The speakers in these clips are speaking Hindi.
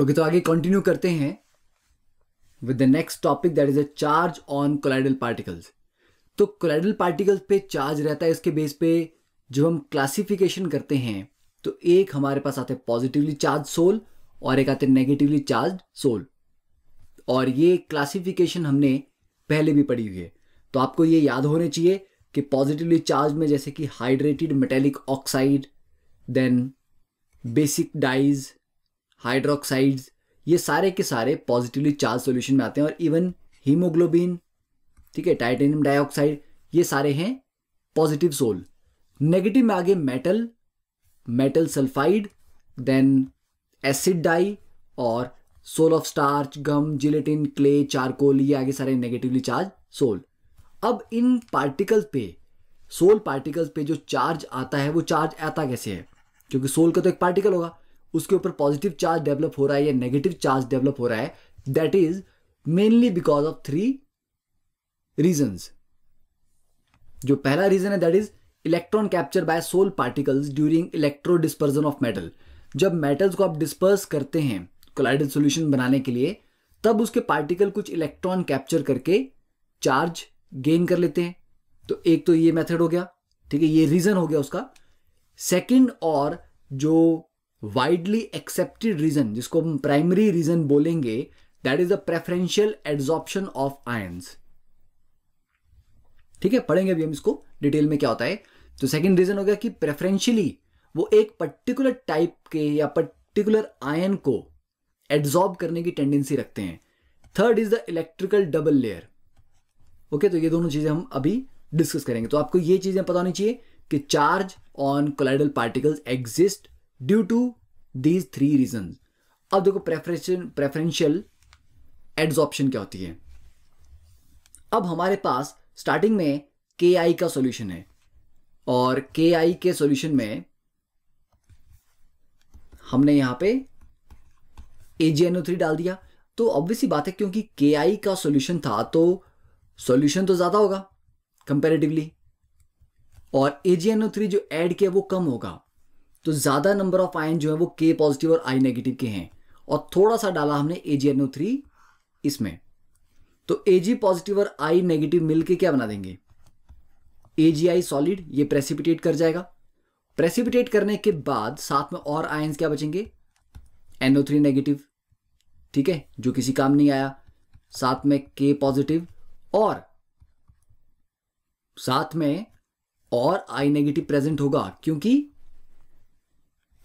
ओके तो आगे कंटिन्यू करते हैं with the next topic that is a charge on colloidal particles तो क्लाइडल पार्टिकल्स पे चार्ज रहता है इसके बेस पे जब हम क्लासिफिकेशन करते हैं तो एक हमारे पास आते हैं पॉजिटिवली चार्ज सोल और एक आते हैं नेगेटिवली चार्ज सोल और ये क्लासिफिकेशन हमने पहले भी पढ़ी हुई है तो आपको ये याद होने चाहिए कि पॉजिटिवली चार्ज में जैसे कि hydrated metallic oxide then basic dyes hydroxides ये सारे के सारे पॉजिटिवली चार्ज सोल्यूशन में आते हैं और इवन हीमोग्लोबिन ठीक है टाइटेनियम डाइऑक्साइड ये सारे हैं पॉजिटिव सोल नेगेटिव में आगे metal metal sulphide then acid dye और sol of starch gum gelatin clay charcoal ये आगे सारे नेगेटिवली चार्ज सोल अब इन पार्टिकल्स पे सोल पार्टिकल्स पे जो चार्ज आता है वो चार्ज आता कैसे है क्योंकि सोल का तो एक पार्टिकल होगा उसके ऊपर पॉजिटिव चार्ज डेवलप हो रहा है या नेगेटिव चार्ज डेवलप हो रहा है that is mainly because of three reasons जो पहला रीजन है that is electron capture by sol particles during electro dispersion of metal जब मेटल्स को आप डिस्पर्स करते हैं क्लाइडल सोल्यूशन बनाने के लिए तब उसके पार्टिकल कुछ इलेक्ट्रॉन कैप्चर करके चार्ज गेन कर लेते हैं तो एक तो ये मेथड हो गया ठीक है ये रीजन हो गया उसका सेकंड और जो वाइडली एक्सेप्टेड रीजन जिसको हम प्राइमरी रीजन बोलेंगे that is the preferential adsorption of ion ठीक है पढ़ेंगे अभी हम इसको डिटेल में क्या होता है तो सेकेंड रीजन हो गया कि प्रेफरेंशियली वो एक पर्टिकुलर टाइप के या पर्टिकुलर आयन को एड्जॉर्ब करने की टेंडेंसी रखते हैं third is the electrical double layer okay तो ये दोनों चीज़ें हम अभी डिस्कस करेंगे तो आपको ये चीज़ें पता होनी चाहिए कि charge on colloidal particles exist due to these three reason अब देखो प्रेफरेशन प्रेफरेंशियल एड्सॉप्शन क्या होती है अब हमारे पास स्टार्टिंग में के आई का सोल्यूशन है और के आई के सोल्यूशन में हमने यहां पे ए थ्री डाल दिया तो ऑब्वियसली बात है क्योंकि के आई का सोल्यूशन था तो सोल्यूशन तो ज़्यादा होगा कंपेरेटिवली और एजीएनओ थ्री जो एड किया वो कम होगा तो ज़्यादा नंबर ऑफ आयन जो है वो के पॉजिटिव और आई नेगेटिव के हैं और थोड़ा सा डाला हमने ए थ्री इसमें तो ए जी पॉजिटिव और आई नेगेटिव मिलके क्या बना देंगे ए जी आई सॉलिड ये प्रेसिपिटेट कर जाएगा प्रेसिपिटेट करने के बाद साथ में और आयन क्या बचेंगे एनओ थ्री नेगेटिव ठीक है जो किसी काम नहीं आया साथ में के पॉजिटिव और साथ में और आई नेगेटिव प्रेजेंट होगा क्योंकि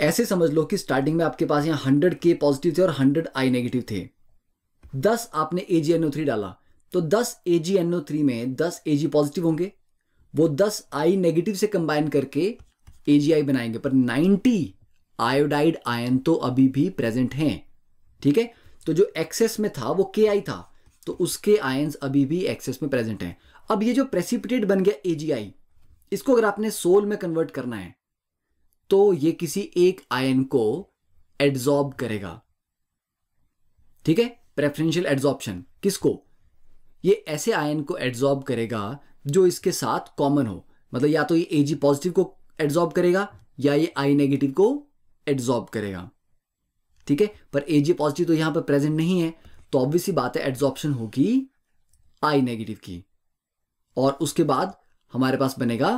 ऐसे समझ लो कि स्टार्टिंग में आपके पास यहाँ हंड्रेड के पॉजिटिव थे और हंड्रेड आई नेगेटिव थे दस आपने ए जी एन ओ थ्री डाला तो दस ए जी एन ओ थ्री में दस ए जी पॉजिटिव होंगे वो दस आई नेगेटिव से कंबाइन करके ए जी आई बनाएंगे पर नाइन्टी आयोडाइड आयन तो अभी भी प्रेजेंट हैं ठीक है तो जो एक्सेस में था वो के आई था तो उसके आयन्स अभी भी एक्सेस में प्रेजेंट हैं अब ये जो प्रेसिपिटेट बन गया ए जी आई इसको अगर आपने सोल में कन्वर्ट करना है तो ये किसी एक आयन को एड्जॉर्ब करेगा ठीक है प्रेफरेंशियल एड्जॉर्प्शन किसको ये ऐसे आयन को एड्जॉर्ब करेगा जो इसके साथ कॉमन हो मतलब या तो ये ए जी पॉजिटिव को एड्जॉर्ब करेगा या ये आई नेगेटिव को एड्जॉर्ब करेगा ठीक है पर ए जी पॉजिटिव तो यहां पर प्रेजेंट नहीं है तो ही बात है एड्जॉर्प्शन होगी आई नेगेटिव की और उसके बाद हमारे पास बनेगा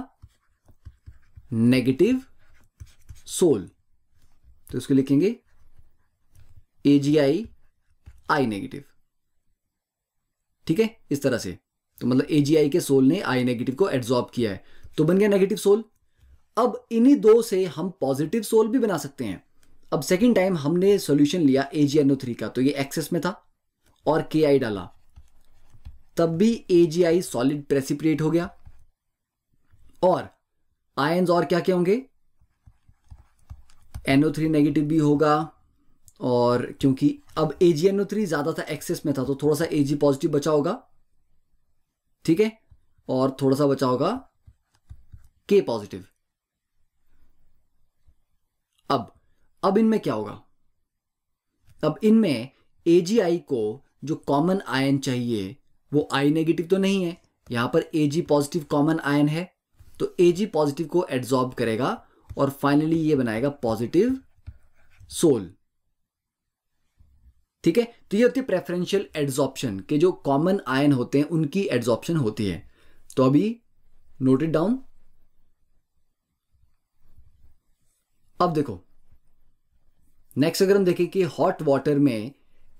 नेगेटिव सोल तो इसको लिखेंगे ए जी आई आई नेगेटिव ठीक है इस तरह से तो मतलब ए जी आई के सोल ने आई नेगेटिव को एड्सॉर्ब किया है तो बन गया नेगेटिव सोल अब इन्हीं दो से हम पॉजिटिव सोल भी बना सकते हैं अब सेकेंड टाइम हमने सोल्यूशन लिया ए जी एन ओ थ्री का तो ये एक्सेस में था और के आई डाला तब भी ए जी आई सॉलिड प्रेसिपरेट हो गया और आयन्स और क्या क्या होंगे एन नेगेटिव भी होगा और क्योंकि अब ए जी एन ज़्यादा था एक्सेस में था तो थोड़ा सा ए जी पॉजिटिव बचा होगा ठीक है और थोड़ा सा बचा होगा के पॉजिटिव अब अब इनमें क्या होगा अब इनमें ए को जो कॉमन आयन चाहिए वो आई नेगेटिव तो नहीं है यहां पर A G positive common ion है तो ए जी पॉजिटिव को एड्सॉर्ब करेगा और फाइनली ये बनाएगा पॉजिटिव सोल ठीक है तो ये होती है प्रेफरेंशियल एड्सॉप्शन के जो कॉमन आयन होते हैं उनकी एड्सॉप्शन होती है तो अभी नोट इट डाउन अब देखो नेक्स्ट अगर हम देखें कि हॉट वाटर में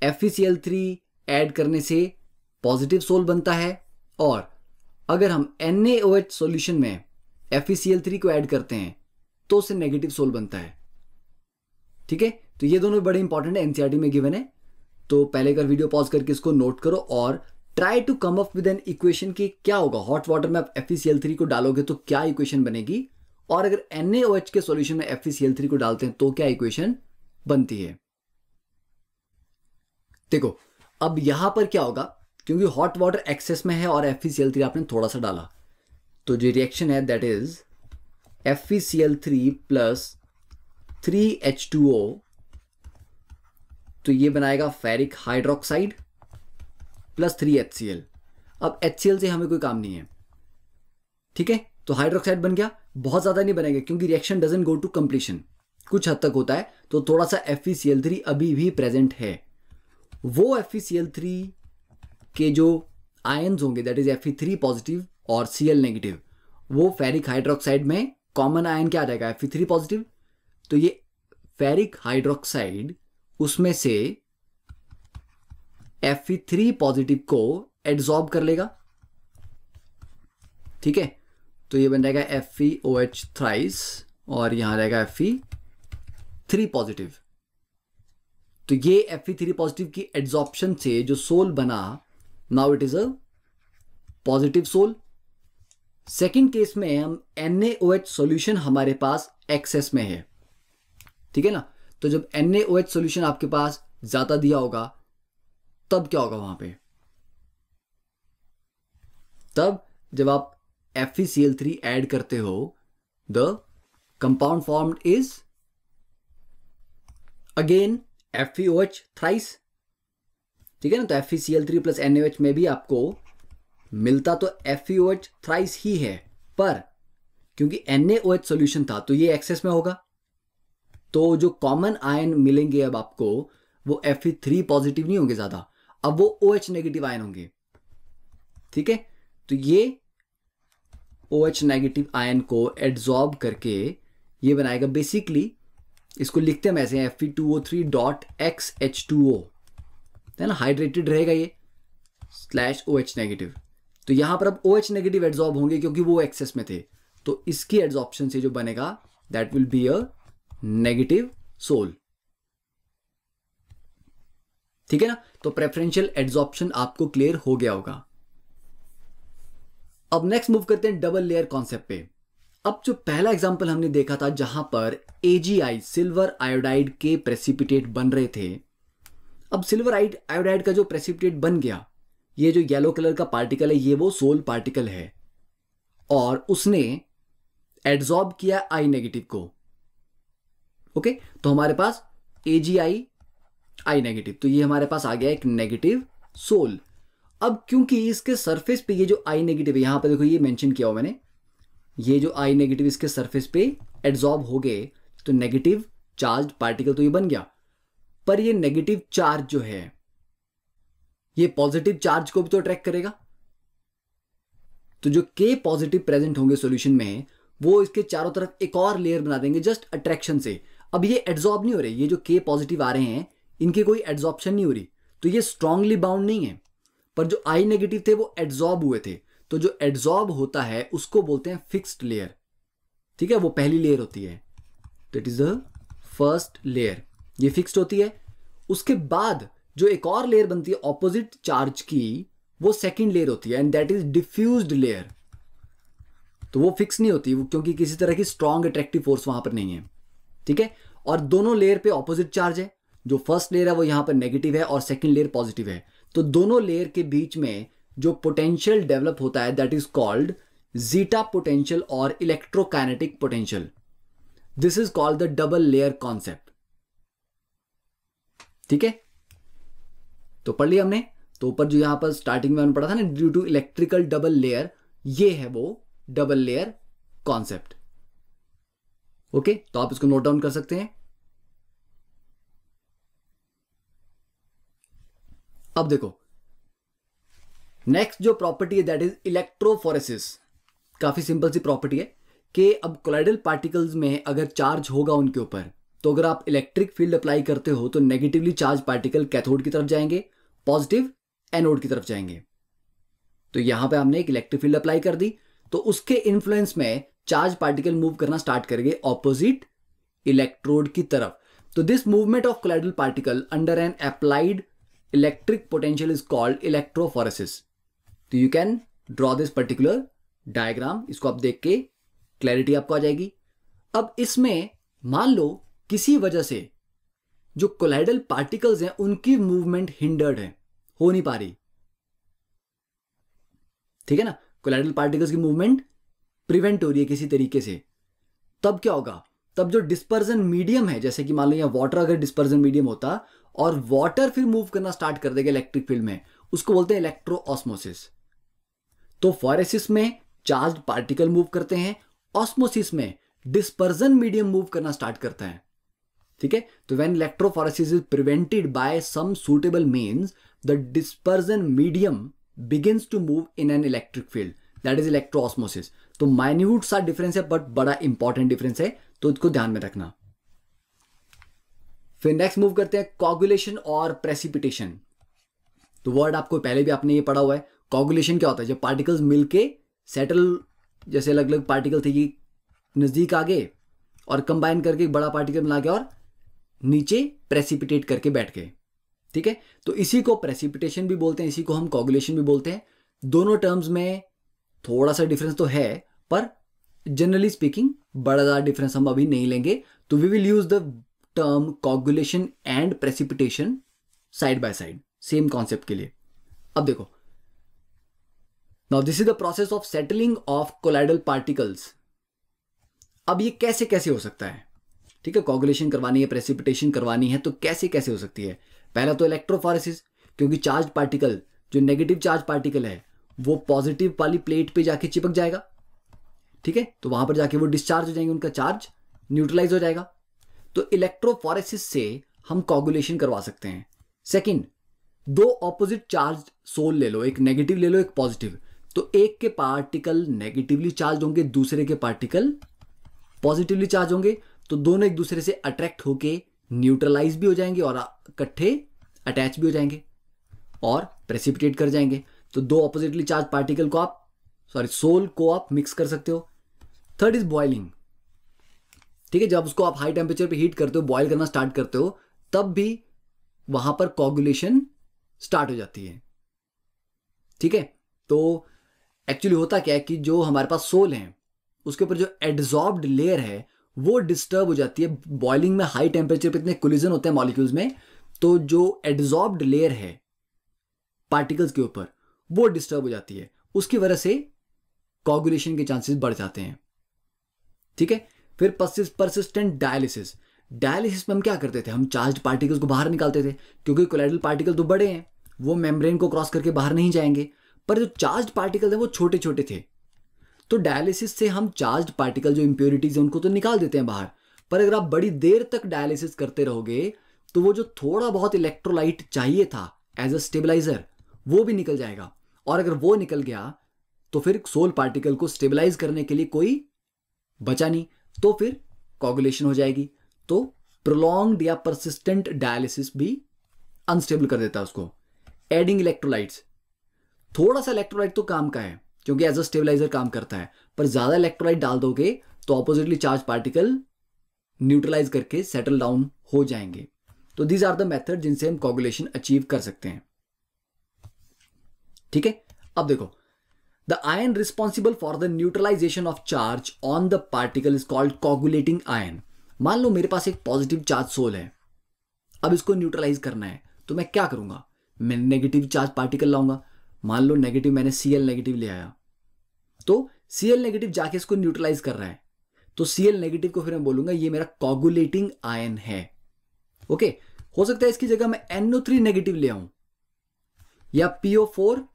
एफ थ्री एड करने से पॉजिटिव सोल बनता है और अगर हम एन सॉल्यूशन में एफ थ्री e को ऐड करते हैं तो उससे नेगेटिव सोल बनता है ठीक है तो ये दोनों बड़े इंपॉर्टेंट है एनसीआरटी e में गिवन है तो पहले कर वीडियो पॉज करके इसको नोट करो और try to come up with an equation की क्या होगा हॉट वाटर में आप एफ थ्री को डालोगे तो क्या इक्वेशन बनेगी और अगर एन के सोल्यूशन में एफ थ्री को डालते हैं तो क्या इक्वेशन बनती है देखो अब यहां पर क्या होगा क्योंकि हॉट वाटर एक्सेस में है और एफ थ्री आपने थोड़ा सा डाला तो जो रिएक्शन है that is FeCl3 plus three H two O तो ये बनाएगा ferric hydroxide plus three H C L अब एच सी एल से हमें कोई काम नहीं है ठीक है तो हाइड्रोक्साइड बन गया बहुत ज़्यादा नहीं बनेगा क्योंकि reaction doesn't go to completion कुछ हद तक होता है तो थोड़ा सा F C e L three अभी भी प्रेजेंट है वो एफ सी एल थ्री के जो आयन्स होंगे that is F three positive और सी एल नेगेटिव वो फेरिक हाइड्रोक्साइड में कॉमन आयन क्या आ जाएगा एफ थ्री पॉजिटिव तो ये फेरिक हाइड्रोक्साइड उसमें से एफ थ्री पॉजिटिव को एड्सॉर्ब कर लेगा ठीक है तो ये बन जाएगा F E O H thrice और यहां रहेगा एफ ई थ्री पॉजिटिव तो ये एफ ई थ्री पॉजिटिव की एड्जॉर्प्शन से जो सोल बना now it is a positive sol second case में हम एन सॉल्यूशन हमारे पास एक्सेस में है ठीक है ना तो जब एन सॉल्यूशन आपके पास ज़्यादा दिया होगा तब क्या होगा वहां पे तब जब आप एफ थ्री एड करते हो the compound form is again F thrice ठीक है ना तो एफ थ्री प्लस एन में भी आपको मिलता तो एफ एच थ्राइस ही है पर क्योंकि एन एच सोल्यूशन था तो ये एक्सेस में होगा तो जो कॉमन आयन मिलेंगे अब आपको वो एफ थ्री पॉजिटिव नहीं होंगे ज़्यादा अब वो ओ एच नेगेटिव आयन होंगे ठीक है तो ये ओ एच नेगेटिव आयन को एड्जॉर्ब करके ये बनाएगा बेसिकली इसको लिखते हम ऐसे F two O three dot X H two O है ना हाइड्रेटेड रहेगा ये स्लैश ओ एच नेगेटिव तो यहां पर अब ओ एच नेगेटिव एड्जॉर्ब होंगे क्योंकि वो एक्सेस में थे तो इसकी एड्सॉर्प्शन से जो बनेगा that will be a negative sol ठीक है ना तो प्रेफरेंशियल एड्सॉर्प्शन आपको क्लियर हो गया होगा अब नेक्स्ट मूव करते हैं डबल लेयर कॉन्सेप्ट पे अब जो पहला एग्जाम्पल हमने देखा था जहां पर एजीआई सिल्वर आयोडाइड के प्रेसिपिटेट बन रहे थे अब सिल्वर आयोडाइड का जो प्रेसिपिटेट बन गया ये जो येलो कलर का पार्टिकल है ये वो सोल पार्टिकल है और उसने एड्जॉर्ब किया आई नेगेटिव को ओके तो हमारे पास ए जी आई आई नेगेटिव तो ये हमारे पास आ गया एक नेगेटिव सोल अब क्योंकि इसके सरफेस पे ये जो आई नेगेटिव है यहां पर देखो ये मेंशन किया हुआ मैंने ये जो आई नेगेटिव इसके सरफेस पे एड्जॉर्ब हो गए तो नेगेटिव चार्ज पार्टिकल तो ये बन गया पर ये नेगेटिव चार्ज जो है ये पॉजिटिव चार्ज को भी तो अट्रैक्ट करेगा तो जो के पॉजिटिव प्रेजेंट होंगे सॉल्यूशन में वो इसके चारों तरफ एक और लेयर बना देंगे जस्ट अट्रैक्शन से अब ये एड्जॉर्ब नहीं हो रहे ये जो के पॉजिटिव आ रहे हैं इनकी कोई एड्जॉर्प्शन नहीं हो रही तो ये स्ट्रांगली बाउंड नहीं है पर जो आई नेगेटिव थे वो एड्जॉर्ब हुए थे तो जो एड्जॉर्ब होता है उसको बोलते हैं फिक्स्ड लेयर ठीक है वो पहली लेयर होती है that is the first layer ये फिक्स्ड होती है उसके बाद जो एक और लेयर बनती है ऑपोजिट चार्ज की वो सेकेंड लेयर होती है and that is diffuse layer तो वो फिक्स नहीं होती क्योंकि किसी तरह की स्ट्रॉन्ग अट्रैक्टिव फोर्स वहां पर नहीं है ठीक है और दोनों लेयर पे ऑपोजिट चार्ज है जो फर्स्ट लेयर है वो यहां पर नेगेटिव है और सेकेंड लेयर पॉजिटिव है तो दोनों लेयर के बीच में जो पोटेंशियल डेवलप होता है that is called zeta potential और electrokinetic potential this is called the double layer concept ठीक है तो पढ़ लिया हमने तो ऊपर जो यहां पर स्टार्टिंग में पढ़ा था ना due to electrical double layer ये है वो डबल लेयर कॉन्सेप्ट ओके तो आप इसको नोट डाउन कर सकते हैं अब देखो नेक्स्ट जो प्रॉपर्टी है दैट इज इलेक्ट्रोफोरेसिस काफी सिंपल सी प्रॉपर्टी है कि अब कोलाइडल पार्टिकल्स में अगर चार्ज होगा उनके ऊपर तो अगर आप इलेक्ट्रिक फील्ड अप्लाई करते हो तो नेगेटिवली चार्ज पार्टिकल कैथोड की तरफ जाएंगे पॉजिटिव एनोड की तरफ जाएंगे तो यहां पे हमने एक इलेक्ट्रिक फील्ड अप्लाई कर दी तो उसके इन्फ्लुएंस में चार्ज पार्टिकल मूव करना स्टार्ट करेंगे ऑपोजिट इलेक्ट्रोड की तरफ तो this movement of colloidal particle under an applied electric potential is called electrophoresis तो you can draw this particular diagram इसको आप देख के क्लैरिटी आपको आ जाएगी अब इसमें मान लो किसी वजह से जो कोलाइडल पार्टिकल्स हैं उनकी मूवमेंट हिंडर्ड है हो नहीं पा रही ठीक है ना कोलाइडल पार्टिकल्स की मूवमेंट प्रिवेंट हो रही है किसी तरीके से तब क्या होगा तब जो डिस्पर्जन मीडियम है जैसे कि मान लो यहाँ वाटर अगर डिस्पर्जन मीडियम होता और वाटर फिर मूव करना स्टार्ट कर देगा इलेक्ट्रिक फील्ड में उसको बोलते हैं इलेक्ट्रो ऑस्मोसिस तो फॉरेसिस में चार्ज पार्टिकल मूव करते हैं ऑस्मोसिस में डिस्पर्जन मीडियम मूव करना स्टार्ट करता है ठीक है तो when electrophoresis is prevented by some suitable means the dispersion medium begin to move in an electric field that is osmosis तो माइन्यूट सा डिफरेंस है बट बड़ा इंपॉर्टेंट डिफरेंस है तो इसको ध्यान में रखना फिर नेक्स्ट मूव करते हैं कॉगुलेशन और प्रेसिपिटेशन तो वर्ड आपको पहले भी आपने ये पढ़ा हुआ है कॉगुलेशन क्या होता है जब पार्टिकल्स मिलके सेटल जैसे अलग अलग पार्टिकल थे कि नज़दीक आ गए और कंबाइन करके एक बड़ा पार्टिकल मिला गया और नीचे प्रेसिपिटेट करके बैठ गए ठीक है तो इसी को प्रेसिपिटेशन भी बोलते हैं इसी को हम कॉगुलेशन भी बोलते हैं दोनों टर्म्स में थोड़ा सा डिफरेंस तो है पर जनरली स्पीकिंग बड़ा ज़्यादा डिफरेंस हम अभी नहीं लेंगे तो we will use the term coagulation and precipitation side by side same concept के लिए अब देखो now this is the process of settling of colloidal particles अब ये कैसे कैसे हो सकता है ठीक है कॉगुलेशन करवानी है प्रेसिपिटेशन करवानी है तो कैसे कैसे हो सकती है पहला तो इलेक्ट्रोफॉरिस क्योंकि चार्ज पार्टिकल जो नेगेटिव चार्ज पार्टिकल है वो पॉजिटिव वाली प्लेट पे जाके चिपक जाएगा ठीक है तो वहां पर जाके वो डिस्चार्ज हो जाएंगे उनका चार्ज न्यूट्रलाइज हो जाएगा तो इलेक्ट्रोफॉरेसिस से हम कॉगुलेशन करवा सकते हैं सेकंड दो ऑपोजिट चार्ज सोल ले लो एक नेगेटिव ले लो एक पॉजिटिव तो एक के पार्टिकल नेगेटिवली चार्ज होंगे दूसरे के पार्टिकल पॉजिटिवली चार्ज होंगे तो दोनों एक दूसरे से अट्रैक्ट होके न्यूट्रलाइज भी हो जाएंगे और इकट्ठे अटैच भी हो जाएंगे और प्रेसिपिटेट कर जाएंगे तो दो अपोजिटली चार्ज पार्टिकल को आप सॉरी सोल को आप मिक्स कर सकते हो थर्ड इज बॉइलिंग ठीक है जब उसको आप हाई टेम्परेचर पे हीट करते हो बॉयल करना स्टार्ट करते हो तब भी वहां पर कॉगुलेशन स्टार्ट हो जाती है ठीक है तो एक्चुअली होता क्या है कि जो हमारे पास सोल है उसके ऊपर जो एड्जॉर्ब्ड लेयर है वो डिस्टर्ब हो जाती है बॉइलिंग में हाई टेम्परेचर पर इतने कोलिजन होते हैं मॉलिक्यूल्स में तो जो एड्जॉर्ब्ड लेयर है पार्टिकल्स के ऊपर वो डिस्टर्ब हो जाती है उसकी वजह से कॉगुलेशन के चांसेस बढ़ जाते हैं ठीक है फिर परसिस्टेंट डायलिसिस डायलिसिस में हम क्या करते थे हम चार्ज पार्टिकल्स को बाहर निकालते थे क्योंकि कोलेडल पार्टिकल तो बड़े हैं वो मेम्ब्रेन को क्रॉस करके बाहर नहीं जाएंगे पर जो चार्ज पार्टिकल थे वो छोटे छोटे थे तो डायलिसिस से हम चार्ज पार्टिकल जो इम्प्योरिटीज है उनको तो निकाल देते हैं बाहर पर अगर आप बड़ी देर तक डायलिसिस करते रहोगे तो वो जो थोड़ा बहुत इलेक्ट्रोलाइट चाहिए था एज अ स्टेबलाइजर वो भी निकल जाएगा और अगर वो निकल गया तो फिर सोल पार्टिकल को स्टेबलाइज करने के लिए कोई बचा नहीं तो फिर कॉगुलेशन हो जाएगी तो प्रोलॉन्ग या परसिस्टेंट डायलिसिस भी अनस्टेबल कर देता है उसको एडिंग इलेक्ट्रोलाइट्स थोड़ा सा इलेक्ट्रोलाइट तो काम का है क्योंकि एज अ स्टेबलाइजर काम करता है पर ज़्यादा इलेक्ट्रोलाइट डाल दोगे तो ऑपोजिटली चार्ज पार्टिकल न्यूट्रलाइज करके सेटल डाउन हो जाएंगे तो दीज आर द मेथड जिनसे हम कॉगुलेशन अचीव कर सकते हैं ठीक है अब देखो the ion responsible for the neutralization of charge on the particle is called coagulating ion मान लो मेरे पास एक पॉजिटिव चार्ज सोल है अब इसको न्यूट्रलाइज करना है तो मैं क्या करूंगा मैं नेगेटिव चार्ज पार्टिकल लाऊंगा मान लो नेगेटिव मैंने सी एल नेगेटिव ले आया तो सीएल नेगेटिव जाके इसको न्यूट्रलाइज कर रहा है तो सीएल नेगेटिव को फिर मैं बोलूंगा ये मेरा कॉगुलेटिंग आयन है ओके हो सकता है इसकी जगह मैं एनओ थ्री नेगेटिव ले आऊं या पीओ फोर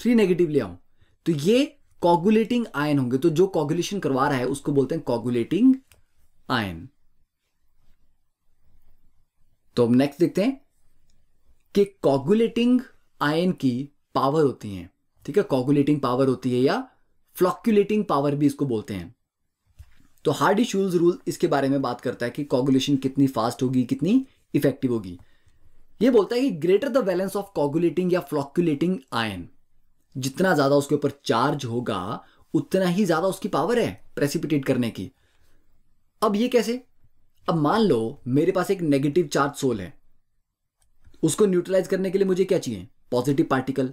थ्री नेगेटिव ले आऊं तो ये कॉगुलेटिंग आयन होंगे तो जो कॉगुलेशन करवा रहा है उसको बोलते हैं कॉगुलेटिंग आयन तो अब नेक्स्ट देखते हैं कि कॉगुलेटिंग आयन की पावर होती है ठीक है कॉगुलेटिंग पावर होती है या फ्लॉक्यूलेटिंग पावर भी इसको बोलते हैं तो हार्ड इश्यूज रूल इसके बारे में बात करता है कि कॉगुलेशन कितनी फास्ट होगी कितनी इफेक्टिव होगी ये बोलता है कि greater the balance of coagulating या फ्लॉक्यूलेटिंग आयन जितना ज़्यादा उसके ऊपर चार्ज होगा उतना ही ज़्यादा उसकी पावर है प्रेसिपिटेट करने की अब ये कैसे अब मान लो मेरे पास एक नेगेटिव चार्ज सोल है उसको न्यूट्रलाइज करने के लिए मुझे क्या चाहिए पॉजिटिव पार्टिकल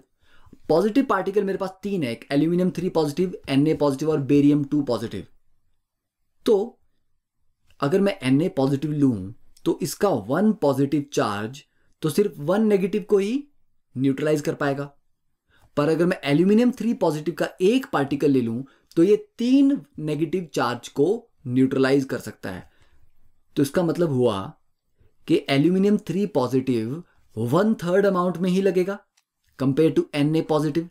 पॉजिटिव पार्टिकल मेरे पास तीन है एक aluminium three positive N A positive और बेरियम टू पॉजिटिव तो अगर मैं एन ए पॉजिटिव लू तो इसका वन पॉजिटिव चार्ज तो सिर्फ वन नेगेटिव को ही न्यूट्रलाइज कर पाएगा पर अगर मैं एल्यूमिनियम थ्री पॉजिटिव का एक पार्टिकल ले लू तो ये तीन नेगेटिव चार्ज को न्यूट्रलाइज कर सकता है तो इसका मतलब हुआ कि aluminium three positive one third amount में ही लगेगा compare to N A positive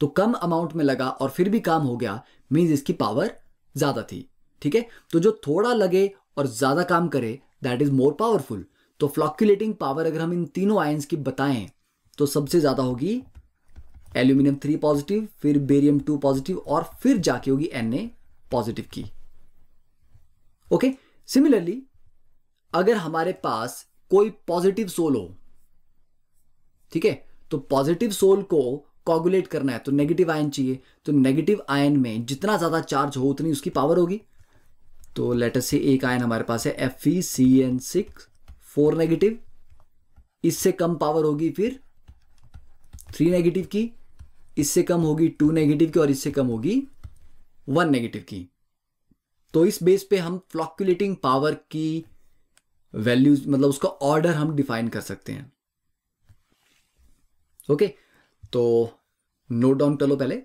तो कम अमाउंट में लगा और फिर भी काम हो गया मीन्स इसकी पावर ज्यादा थी ठीक है तो जो थोड़ा लगे और ज्यादा काम करे दैट इज मोर पावरफुल तो फ्लॉक्यूलेटिंग पावर अगर हम इन तीनों आयंस की बताएं तो सबसे ज्यादा होगी एल्यूमिनियम थ्री पॉजिटिव फिर बेरियम टू पॉजिटिव और फिर जाके होगी एन ए पॉजिटिव की ओके सिमिलरली अगर हमारे पास कोई पॉजिटिव सोल हो ठीक है तो पॉजिटिव सोल को कॉगुलेट करना है तो नेगेटिव आयन चाहिए तो नेगेटिव आयन में जितना ज़्यादा चार्ज हो उतनी उसकी पावर होगी तो लेटर से एक आयन हमारे पास है F E C N six four negative इससे कम पावर होगी फिर थ्री नेगेटिव की इससे कम होगी टू नेगेटिव की और इससे कम होगी वन नेगेटिव की तो इस बेस पे हम फ्लॉक्यूलेटिंग पावर की वैल्यूज मतलब उसका ऑर्डर हम डिफाइन कर सकते हैं ओके तो नोट डाउन कर लो पहले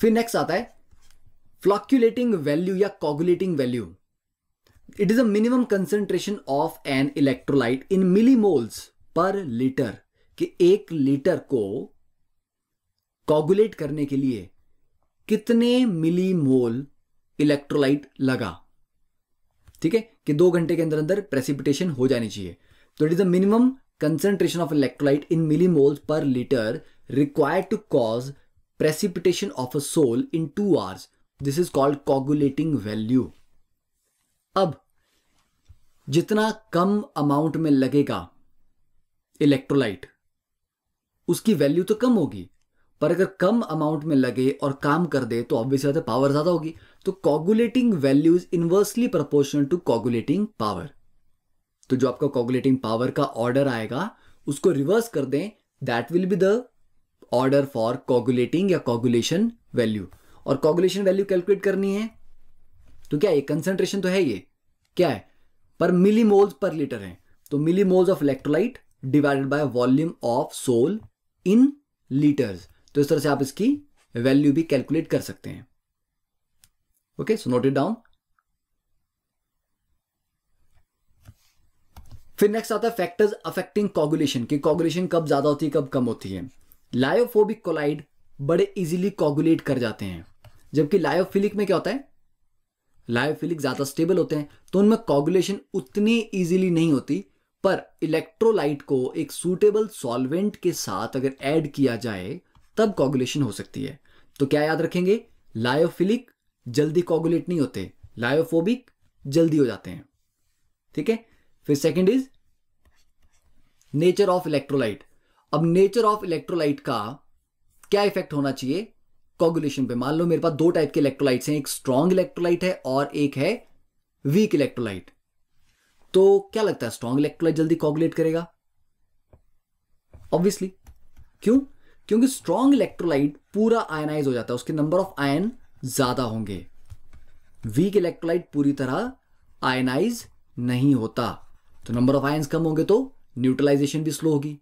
फिर नेक्स्ट आता है फ्लॉक्यूलेटिंग वैल्यू या coagulating value it is a minimum concentration of an electrolyte in millimoles per litre कि एक लीटर को कॉगुलेट करने के लिए कितने मिलीमोल इलेक्ट्रोलाइट लगा ठीक है कि दो घंटे के अंदर अंदर प्रेसिपिटेशन हो जानी चाहिए तो it is the minimum concentration of electrolyte in millimoles per litre required to cause precipitation of a sol in two hours this is called coagulating value अब जितना कम अमाउंट में लगेगा इलेक्ट्रोलाइट उसकी वैल्यू तो कम होगी पर अगर कम अमाउंट में लगे और काम कर दे तो ऑब्वियसली पावर तो ज्यादा होगी तो coagulating values inversely proportional to coagulating power तो जो आपका कॉगुलेटिंग पावर का ऑर्डर आएगा उसको रिवर्स कर दें that will be the order for coagulating या कॉगुलेशन वैल्यू और कॉगुलेशन वैल्यू कैलकुलेट करनी है तो क्या ये कंसेंट्रेशन तो है ये क्या है पर मिली मोल्स पर लीटर है तो millimoles of electrolyte divided by volume of sol in litres तो इस तरह से आप इसकी वैल्यू भी कैलकुलेट कर सकते हैं okay so note it down फिर नेक्स्ट आता है फैक्टर्स अफेक्टिंग कॉगुलेशन कि कॉगुलेशन कब ज़्यादा होती है कब कम होती है लायोफोबिक कोलाइड बड़े इजीली कॉगुलेट कर जाते हैं जबकि लायोफिलिक में क्या होता है लायोफिलिक ज़्यादा स्टेबल होते हैं तो उनमें कॉगुलेशन उतनी ईजिली नहीं होती पर इलेक्ट्रोलाइट को एक सूटेबल सॉल्वेंट के साथ अगर ऐड किया जाए तब कॉगुलेशन हो सकती है तो क्या याद रखेंगे लायोफिलिक जल्दी कॉगुलेट नहीं होते लायोफोबिक जल्दी हो जाते हैं ठीक है फिर second is nature of electrolyte अब नेचर ऑफ इलेक्ट्रोलाइट का क्या इफेक्ट होना चाहिए कॉगुलेशन पे मान लो मेरे पास दो टाइप के इलेक्ट्रोलाइट्स हैं एक स्ट्रॉन्ग इलेक्ट्रोलाइट है और एक है वीक इलेक्ट्रोलाइट तो क्या लगता है स्ट्रॉन्ग इलेक्ट्रोलाइट जल्दी कॉगुलेट करेगा ऑब्वियसली क्यों क्योंकि स्ट्रॉन्ग इलेक्ट्रोलाइट पूरा आयनाइज हो जाता है उसके नंबर ऑफ आयन ज्यादा होंगे वीक इलेक्ट्रोलाइट पूरी तरह आयनाइज नहीं होता तो नंबर ऑफ आयंस कम होंगे तो न्यूट्रलाइजेशन भी स्लो होगी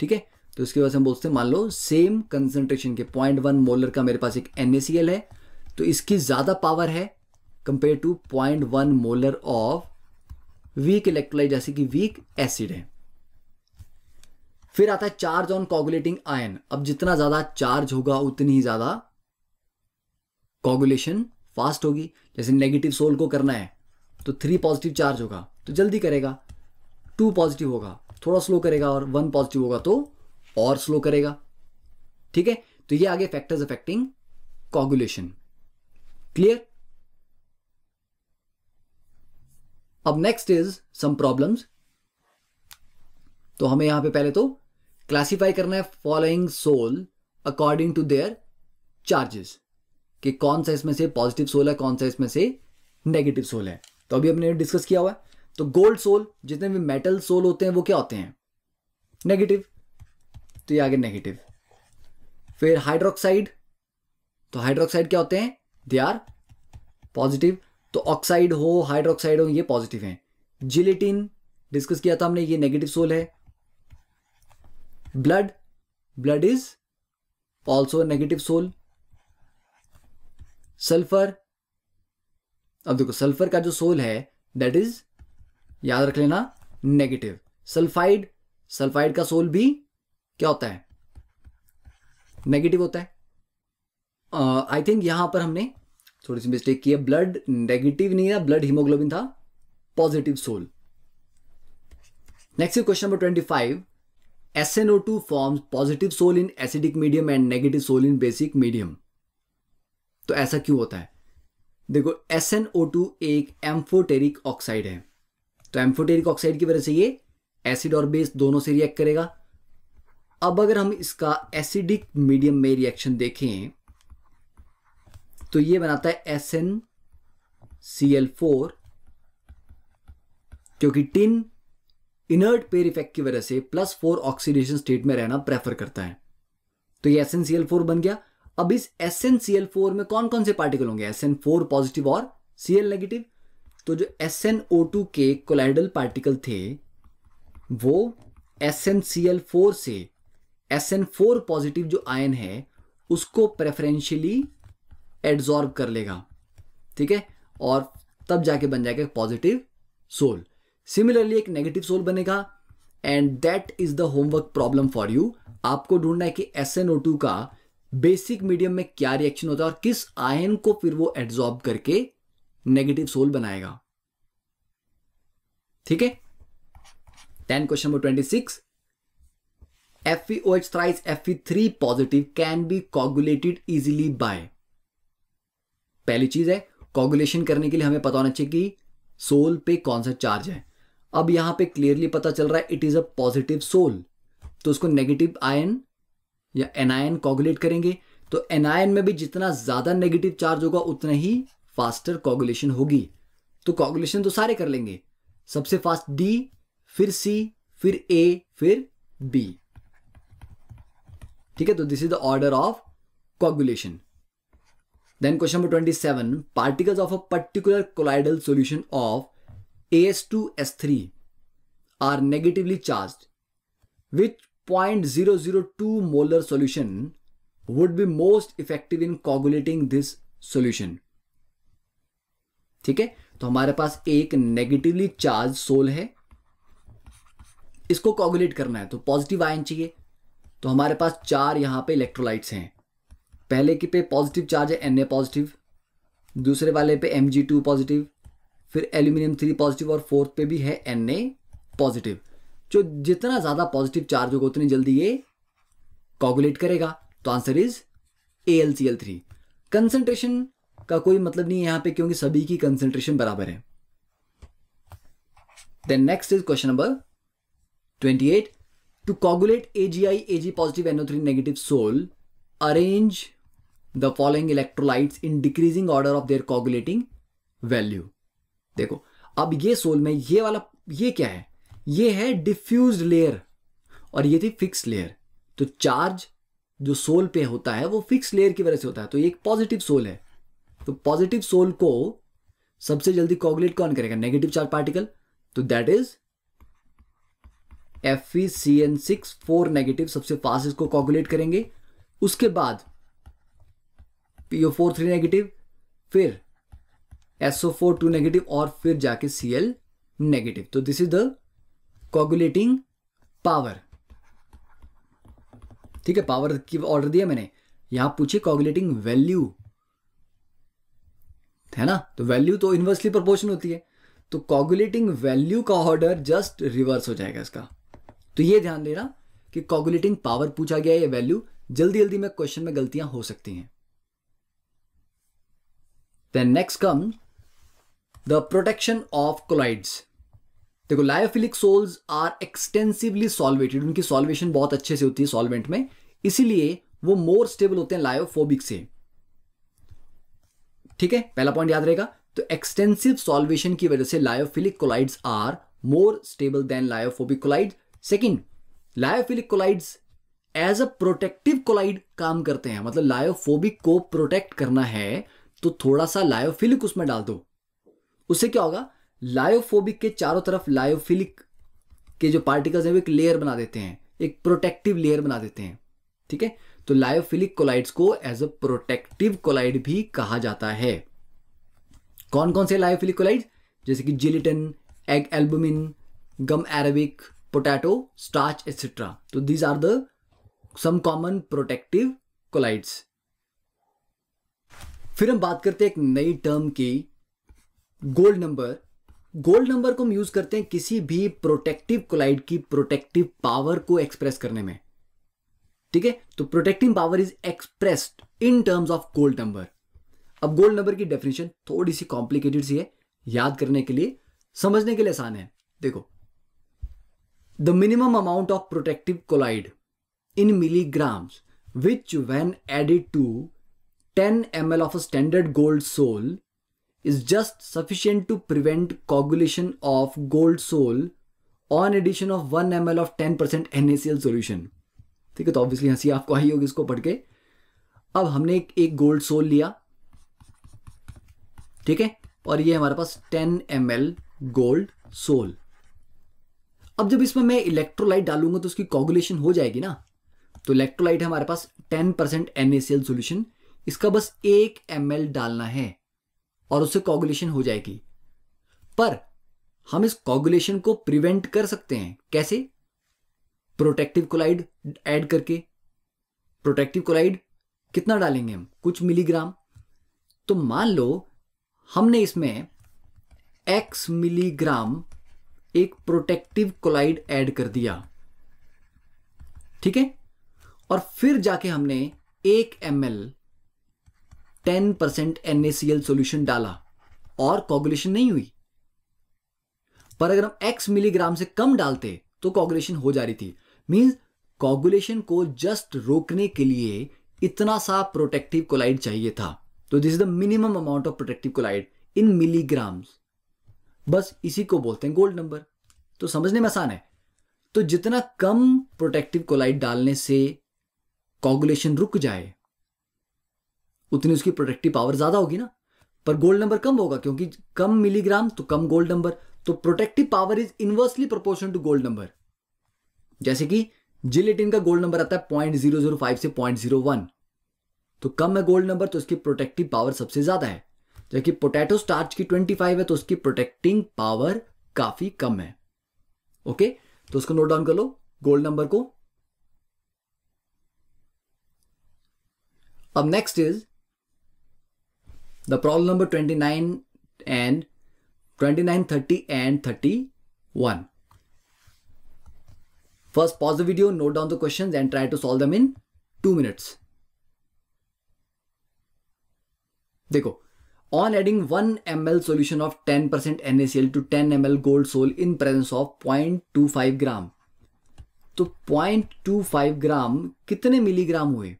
ठीक है तो इसकी वजह से हम बोलते हैं मान लो सेम कंसेंट्रेशन के पॉइंट वन मोलर का मेरे पास एक एन है तो इसकी ज़्यादा पावर है compare to point one molar of weak electrolyte जैसे कि वीक एसिड है फिर आता है चार्ज ऑन कॉगुलेटिंग आयन अब जितना ज़्यादा चार्ज होगा उतनी ही ज़्यादा कॉगुलेशन फास्ट होगी जैसे नेगेटिव सोल को करना है तो थ्री पॉजिटिव चार्ज होगा तो जल्दी करेगा टू पॉजिटिव होगा थोड़ा स्लो करेगा और वन पॉजिटिव होगा तो और स्लो करेगा ठीक है तो ये आगे फैक्टर्स अफेक्टिंग कॉगुलेशन क्लियर अब नेक्स्ट इज सम प्रॉब्लम्स तो हमें यहां पे पहले तो क्लासिफाई करना है following sol according to their charges कि कौन सा इसमें से पॉजिटिव सोल है कौन सा इसमें से नेगेटिव सोल है तो अभी हमने डिस्कस किया हुआ है तो गोल्ड सोल जितने भी मेटल सोल होते हैं वो क्या होते हैं नेगेटिव तो ये आगे नेगेटिव फिर हाइड्रोक्साइड तो हाइड्रोक्साइड क्या होते हैं दे आर पॉजिटिव तो ऑक्साइड हो हाइड्रोक्साइड हो ये पॉजिटिव हैं जिलेटिन डिस्कस किया था हमने ये नेगेटिव सोल है blood blood is also negative sol sulphur अब देखो सल्फर का जो सोल है दैट इज याद रख लेना नेगेटिव सल्फाइड सल्फाइड का सोल भी क्या होता है नेगेटिव होता है आई थिंक यहां पर हमने थोड़ी सी मिस्टेक की है ब्लड नेगेटिव नहीं है ब्लड हीमोग्लोबिन था positive sol next question number twenty five S N O two form positive sol in acidic medium and negative sol in basic medium तो ऐसा क्यों होता है देखो एस एन ओ टू एक एम्फोटेरिक ऑक्साइड है तो एम्फोटेरिक ऑक्साइड की वजह से ये एसिड और बेस दोनों से रिएक्ट करेगा अब अगर हम इसका एसिडिक मीडियम में रिएक्शन देखें तो ये बनाता है S N C L four क्योंकि टिन इनर्ट पेयर इफेक्ट की वजह से प्लस फोर ऑक्सीडेशन स्टेट में रहना प्रेफर करता है तो ये S N C L four बन गया अब इस S N C L four में कौन कौन से पार्टिकल होंगे एस एन फोर पॉजिटिव और सी एल नेगेटिव तो जो एस एन ओ टू के कोलाइडल पार्टिकल थे वो S N C L four से एस एन फोर पॉजिटिव जो आयन है उसको प्रेफरेंशियली एड्जॉर्ब कर लेगा ठीक है और तब जाके बन जाएगा पॉजिटिव सोल सिमिलरली एक नेगेटिव सोल बनेगा and that is the homework problem for you आपको ढूंढना है कि एस एन ओ टू का बेसिक मीडियम में क्या रिएक्शन होता है और किस आयन को फिर वो एड्जॉर्ब करके नेगेटिव सोल बनाएगा ठीक है ten question number twenty six F E three positive can be coagulated easily by पहली चीज है कॉगुलेशन करने के लिए हमें पता होना चाहिए कि सोल पे कौन सा चार्ज है अब यहां पे क्लियरली पता चल रहा है it is a positive sol तो उसको नेगेटिव आयन या एनायन कॉगुलेट करेंगे तो एनायन में भी जितना ज्यादा नेगेटिव चार्ज होगा उतना ही फास्टर कॉगुलेशन होगी तो कॉगुलेशन तो सारे कर लेंगे सबसे फास्ट डी फिर सी फिर ए फिर बी ठीक है तो this is the order of coagulation then question number twenty seven particles of a particular colloidal solution of A S two S three are negatively charge which point zero zero two molar solution would be most effective in coagulating this solution ठीक है तो हमारे पास एक नेगेटिवली चार्ज सोल है इसको कॉगुलेट करना है तो पॉजिटिव आयन चाहिए तो हमारे पास चार यहां पे इलेक्ट्रोलाइट्स हैं पहले के पे पॉजिटिव चार्ज है एन पॉजिटिव दूसरे वाले पे एम पॉजिटिव फिर एल्यूमिनियम थ्री पॉजिटिव और फोर्थ पे भी है एन पॉजिटिव जो जितना ज़्यादा पॉजिटिव चार्ज होगा उतनी जल्दी ये कॉगुलेट करेगा तो answer is A L C L three concentration का कोई मतलब नहीं है यहां पे क्योंकि सभी की कंसेंट्रेशन बराबर है then next is question number G I A G positive N O three negative sol arrange the following electrolytes in decreasing order of their coagulating value देखो अब ये सोल में ये वाला ये क्या है ये है डिफ्यूज लेयर और ये थी फिक्स लेयर तो चार्ज जो सोल पे होता है वो फिक्स लेयर की वजह से होता है तो ये एक पॉजिटिव सोल है तो पॉजिटिव सोल को सबसे जल्दी कॉगुलेट कौन करेगा नेगेटिव चार्ज पार्टिकल तो that is F E C N six four negative सबसे फास्ट इसको कॉगुलेट करेंगे उसके बाद पीओ फोर थ्री नेगेटिव फिर एसओ फोर टू नेगेटिव और फिर जाके सी एल नेगेटिव तो this is the coagulating power ठीक है पावर की ऑर्डर दिया मैंने यहां पूछे कॉगुलेटिंग वैल्यू है ना तो वैल्यू तो इन्वर्सली प्रोपोर्शन होती है तो कॉगुलेटिंग वैल्यू का ऑर्डर जस्ट रिवर्स हो जाएगा इसका तो ये ध्यान देना कि कॉगुलेटिंग पावर पूछा गया ये वैल्यू जल्दी जल्दी में क्वेश्चन में गलतियां हो सकती हैं then next come the protection of colloids देखो lyophilic sols are extensively solvated उनकी सॉल्वेशन बहुत अच्छे से होती है सॉल्वेंट में इसीलिए वो मोर स्टेबल होते हैं लायोफोबिक से ठीक है पहला पॉइंट याद रहेगा तो एक्सटेंसिव सॉल्वेशन की वजह से lyophilic colloids are more stable than lyophobic colloid second lyophilic colloids as a protective colloid काम करते हैं मतलब लायोफोबिक को प्रोटेक्ट करना है तो थोड़ा सा लायोफिलिक उसमें डाल दो उससे क्या होगा लायोफोबिक के चारों तरफ लायोफिलिक के जो पार्टिकल्स हैं वो एक लेयर बना देते हैं एक प्रोटेक्टिव लेयर बना देते हैं ठीक है तो लायोफिलिक कोलाइड्स को एज अ प्रोटेक्टिव कोलाइड भी कहा जाता है कौन कौन से लायोफिलिक कोलाइड्स जैसे कि gelatin egg albumin gum arabic potato starch etcetera तो these are the some common protective colloids फिर हम बात करते हैं एक नई टर्म की गोल्ड नंबर गोल्ड नंबर को हम यूज करते हैं किसी भी प्रोटेक्टिव कोलाइड की प्रोटेक्टिव पावर को एक्सप्रेस करने में ठीक है तो protecting power is expressed in terms of gold number अब गोल्ड नंबर की डेफिनेशन थोड़ी सी कॉम्प्लिकेटेड सी है याद करने के लिए समझने के लिए आसान है देखो the minimum amount of protective colloid in milligrams to ten M L of ml standard gold sol is just sufficient to prevent coagulation of gold sol on addition of one M L of ten percent N A C L solution ठीक है तो ऑब्वियसली हंसी आपको आई होगी इसको पढ़ के अब हमने एक, एक गोल्ड सोल लिया ठीक है और ये हमारे पास 10 एम गोल्ड सोल अब जब इसमें मैं इलेक्ट्रोलाइट डालूंगा तो उसकी कॉगुलेशन हो जाएगी ना तो इलेक्ट्रोलाइट हमारे पास 10% परसेंट एन सोल्यूशन इसका बस एक एम डालना है और उससे कॉगुलेशन हो जाएगी पर हम इस कॉगुलेशन को प्रिवेंट कर सकते हैं कैसे प्रोटेक्टिव कोलाइड ऐड करके प्रोटेक्टिव कोलाइड कितना डालेंगे हम कुछ मिलीग्राम तो मान लो हमने इसमें x मिलीग्राम एक प्रोटेक्टिव कोलाइड ऐड कर दिया ठीक है और फिर जाके हमने एक M L ten percent N A C L solution डाला और कॉगुलेशन नहीं हुई पर अगर हम x मिलीग्राम से कम डालते तो कॉगुलेशन हो जा रही थी मीन्स कॉगुलेशन को जस्ट रोकने के लिए इतना सा प्रोटेक्टिव कोलाइड चाहिए था तो this is the minimum amount of protective colloid in milligrams बस इसी को बोलते हैं गोल्ड नंबर तो समझने में आसान है तो जितना कम प्रोटेक्टिव कोलाइड डालने से कॉगुलेशन रुक जाए उतनी उसकी प्रोटेक्टिव पावर ज्यादा होगी ना पर गोल्ड नंबर कम होगा क्योंकि कम मिलीग्राम तो कम गोल्ड नंबर तो protective power is inversely proportion to gold number जैसे कि जिलेटिन का गोल्ड नंबर आता है पॉइंट जीरो जीरो फाइव से पॉइंट जीरो वन तो कम है गोल्ड नंबर तो उसकी प्रोटेक्टिव पावर सबसे ज्यादा है जबकि पोटैटो स्टार्च की ट्वेंटी फाइव है तो उसकी प्रोटेक्टिंग पावर काफी कम है ओके तो उसको नोट डाउन कर लो गोल्ड नंबर को अब next is the problem number twenty nine and twenty nine thirty and thirty one First, pause the video, note down the questions and try to solve them in 2 minutes. देखो on adding 1 ml solution of 10% NaCl to 10 ml gold sol in presence of 0.25 gram, तो 0.25 gram कितने मिलीग्राम हुए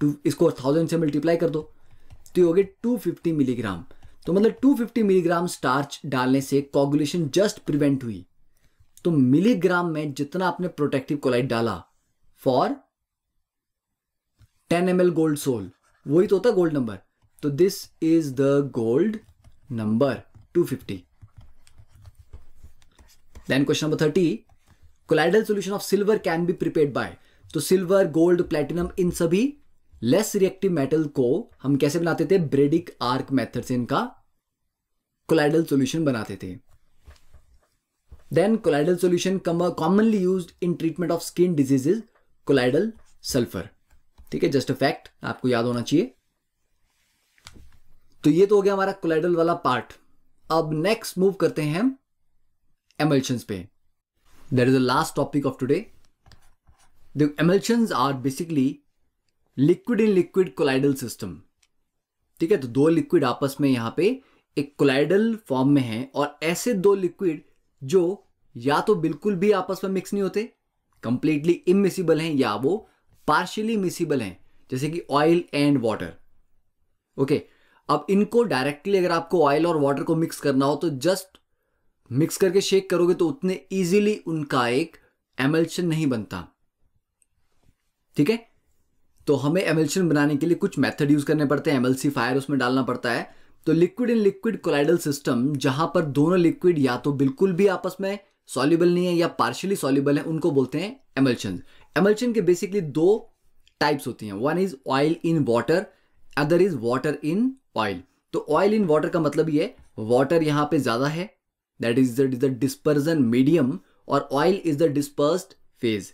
टू इसको थाउजेंड से मल्टीप्लाई कर दो तो ये हो गए 250 मिलीग्राम तो मतलब 250 मिलीग्राम स्टार्च डालने से कोगुलेशन जस्ट प्रिवेंट हुई तो मिलीग्राम में जितना आपने प्रोटेक्टिव कोलाइट डाला for ten M L gold sol वही तो होता गोल्ड नंबर तो this is the gold number 250 then question number 30 colloidal solution of silver can be prepared by तो सिल्वर गोल्ड प्लेटिनम इन सभी लेस रिएक्टिव मेटल को हम कैसे बनाते थे ब्रेडिक आर्क मेथड से इनका कोलाइडल सॉल्यूशन बनाते थे Then colloidal solution uh, commonly used in treatment of skin diseases colloidal sulphur ठीक है जस्ट अ फैक्ट आपको याद होना चाहिए तो ये तो हो गया हमारा कोलाइडल वाला पार्ट अब नेक्स्ट मूव करते हैं हम एमल्शंस पे that is the last topic of today the emulsions are basically liquid in liquid colloidal system ठीक है तो दो लिक्विड आपस में यहां पे एक कोलाइडल फॉर्म में है और ऐसे दो लिक्विड जो या तो बिल्कुल भी आपस में मिक्स नहीं होते कंप्लीटली इमिसिबल हैं या वो पार्शियली मिसिबल हैं जैसे कि ऑयल एंड वाटर ओके अब इनको डायरेक्टली अगर आपको ऑयल और वाटर को मिक्स करना हो तो जस्ट मिक्स करके शेक करोगे तो उतने इजीली उनका एक एमल्शन नहीं बनता ठीक है तो हमें एमल्शन बनाने के लिए कुछ मेथड यूज करने पड़ते हैं एमएलसी फायर उसमें डालना पड़ता है तो liquid in liquid colloidal system जहां पर दोनों लिक्विड या तो बिल्कुल भी आपस में सॉल्युबल नहीं है या पार्शियली सॉल्युबल है उनको बोलते हैं एमल्शन एमल्शन के बेसिकली दो टाइप्स होती हैं one is oil in water other is water in oil तो ऑयल इन वाटर का मतलब ये वाटर यहां पे ज्यादा है that is the dispersion medium और oil is the disperse phase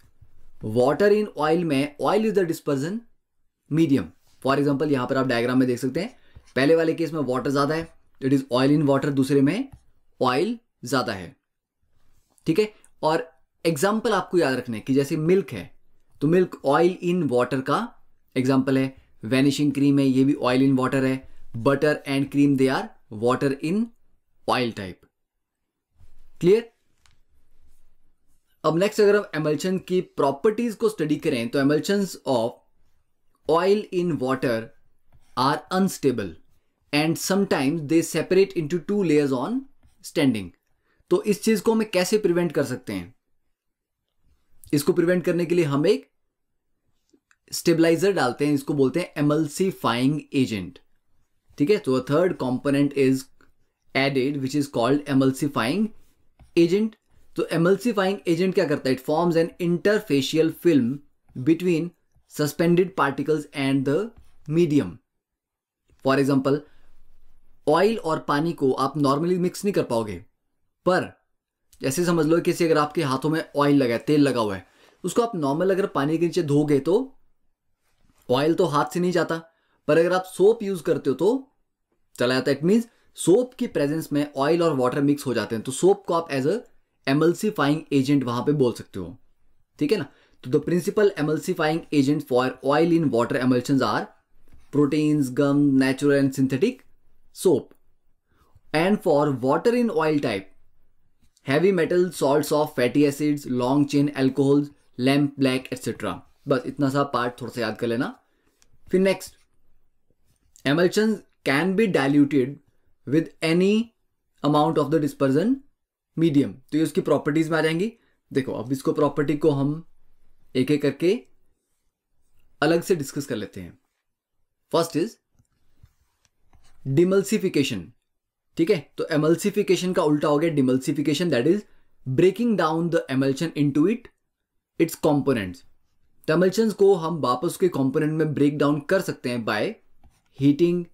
water in oil में oil is the dispersion medium for example यहां पर आप डायग्राम में देख सकते हैं पहले वाले केस में वाटर ज़्यादा है it is oil in water दूसरे में ऑयल ज़्यादा है ठीक है और एग्जाम्पल आपको याद रखना है कि जैसे मिल्क है तो मिल्क ऑयल इन वाटर का एग्जाम्पल है वेनिशिंग क्रीम है ये भी ऑयल इन वाटर है butter and cream they are water in oil type clear अब नेक्स्ट अगर हम एमल्शन की प्रॉपर्टीज को स्टडी करें तो emulsion of oil in water are unstable and sometimes they separate into two layers on standing तो इस चीज को हमें कैसे प्रिवेंट कर सकते हैं इसको प्रिवेंट करने के लिए हम एक स्टेबलाइजर डालते हैं इसको बोलते हैं एमल्सीफाइंग एजेंट ठीक है तो third component is added which is called emulsifying agent तो एमल्सीफाइंग एजेंट क्या करता है it forms an interfacial film between suspended particles and the medium for example oil और पानी को आप नॉर्मली मिक्स नहीं कर पाओगे पर जैसे समझ लो किसी अगर आपके हाथों में ऑयल लगा है तेल लगा हुआ है उसको आप नॉर्मल अगर पानी के नीचे धोगे तो ऑयल तो हाथ से नहीं जाता पर अगर आप सोप यूज करते हो तो चला जाता है इट मीन्स सोप की प्रेजेंस में ऑयल और वाटर मिक्स हो जाते हैं तो सोप को आप एज अ एमल्सीफाइंग एजेंट वहां पे बोल सकते हो ठीक है ना तो the principal emulsifying agent for oil in water emulsion are proteins gum natural and synthetic soap. And for water in oil type, heavy metal, salts of fatty acids, long chain alcohols, lamp black etcetera बस इतना सा पार्ट थोड़ा सा याद कर लेना फिर next emulsion can be diluted with any amount of the dispersion medium तो ये उसकी प्रॉपर्टीज में आ जाएंगी देखो अब इसको प्रॉपर्टी को हम एक एक करके अलग से डिस्कस कर लेते हैं फर्स्ट इज डिमल्सिफिकेशन ठीक है तो एमल्सिफिकेशन का उल्टा हो गया demulsification that is breaking down the emulsion into it its components emulsion को हम वापस के कॉम्पोनेंट में ब्रेक डाउन कर सकते हैं बाय हीटिंग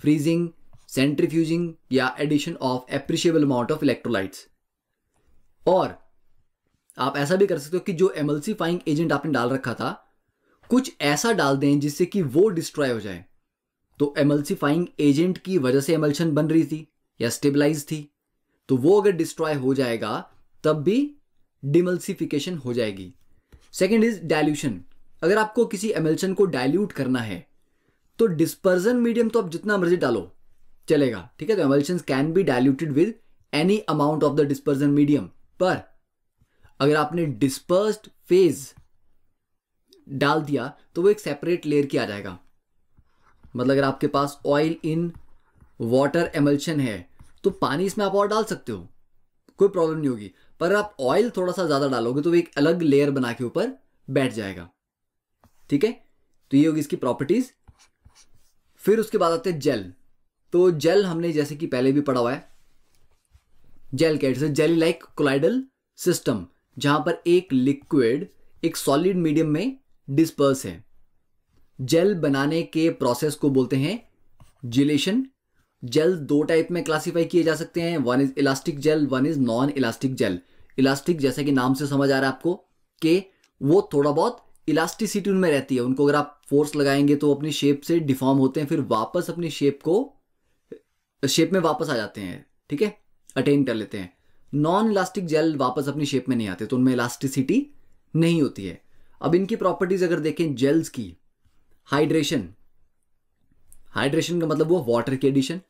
फ्रीजिंग सेंट्रीफ्यूजिंग या addition of appreciable amount of electrolytes और आप ऐसा भी कर सकते हो कि जो एमल्सीफाइंग एजेंट आपने डाल रखा था कुछ ऐसा डाल दें जिससे कि वो डिस्ट्रॉय हो जाए तो एमल्सीफाइंग एजेंट की वजह से एमल्शन बन रही थी या स्टेबलाइज थी तो वो अगर डिस्ट्रॉय हो जाएगा तब भी डिमल्सिफिकेशन हो जाएगी सेकेंड इज डायल्यूशन अगर आपको किसी एमल्शन को डायल्यूट करना है तो डिस्पर्जन मीडियम तो आप जितना मर्जी डालो चलेगा ठीक है तो emulsion can be diluted with any amount of the dispersion medium पर अगर आपने डिस्पर्स्ड फेज डाल दिया तो वो एक सेपरेट लेयर की आ जाएगा मतलब अगर आपके पास ऑयल इन वाटर एमल्शन है तो पानी इसमें आप और डाल सकते हो कोई प्रॉब्लम नहीं होगी पर आप ऑयल थोड़ा सा ज़्यादा डालोगे तो वो एक अलग लेयर बना के ऊपर बैठ जाएगा ठीक है तो ये होगी इसकी प्रॉपर्टीज़ फिर उसके बाद आते हैं जेल तो जेल हमने जैसे कि पहले भी पढ़ा हुआ है जेल कैट जेल लाइक कोलाइडल सिस्टम जहां पर एक लिक्विड एक सॉलिड मीडियम में डिस्पर्स है जेल बनाने के प्रोसेस को बोलते हैं जिलेशन जेल दो टाइप में क्लासिफाई किए जा सकते हैं one is elastic gel one is non elastic gel elastic जैसे कि नाम से समझ आ रहा है आपको कि वो थोड़ा बहुत इलास्टिसिटी उनमें रहती है उनको अगर आप फोर्स लगाएंगे तो अपनी शेप से डिफॉर्म होते हैं फिर वापस अपनी शेप को शेप में वापस आ जाते हैं ठीक है अटेन कर लेते हैं नॉन इलास्टिक जेल वापस अपनी शेप में नहीं आते तो उनमें इलास्टिसिटी नहीं होती है अब इनकी प्रॉपर्टीज अगर देखें जेल्स की हाइड्रेशन हाइड्रेशन का मतलब हुआ वाटर की एडिशन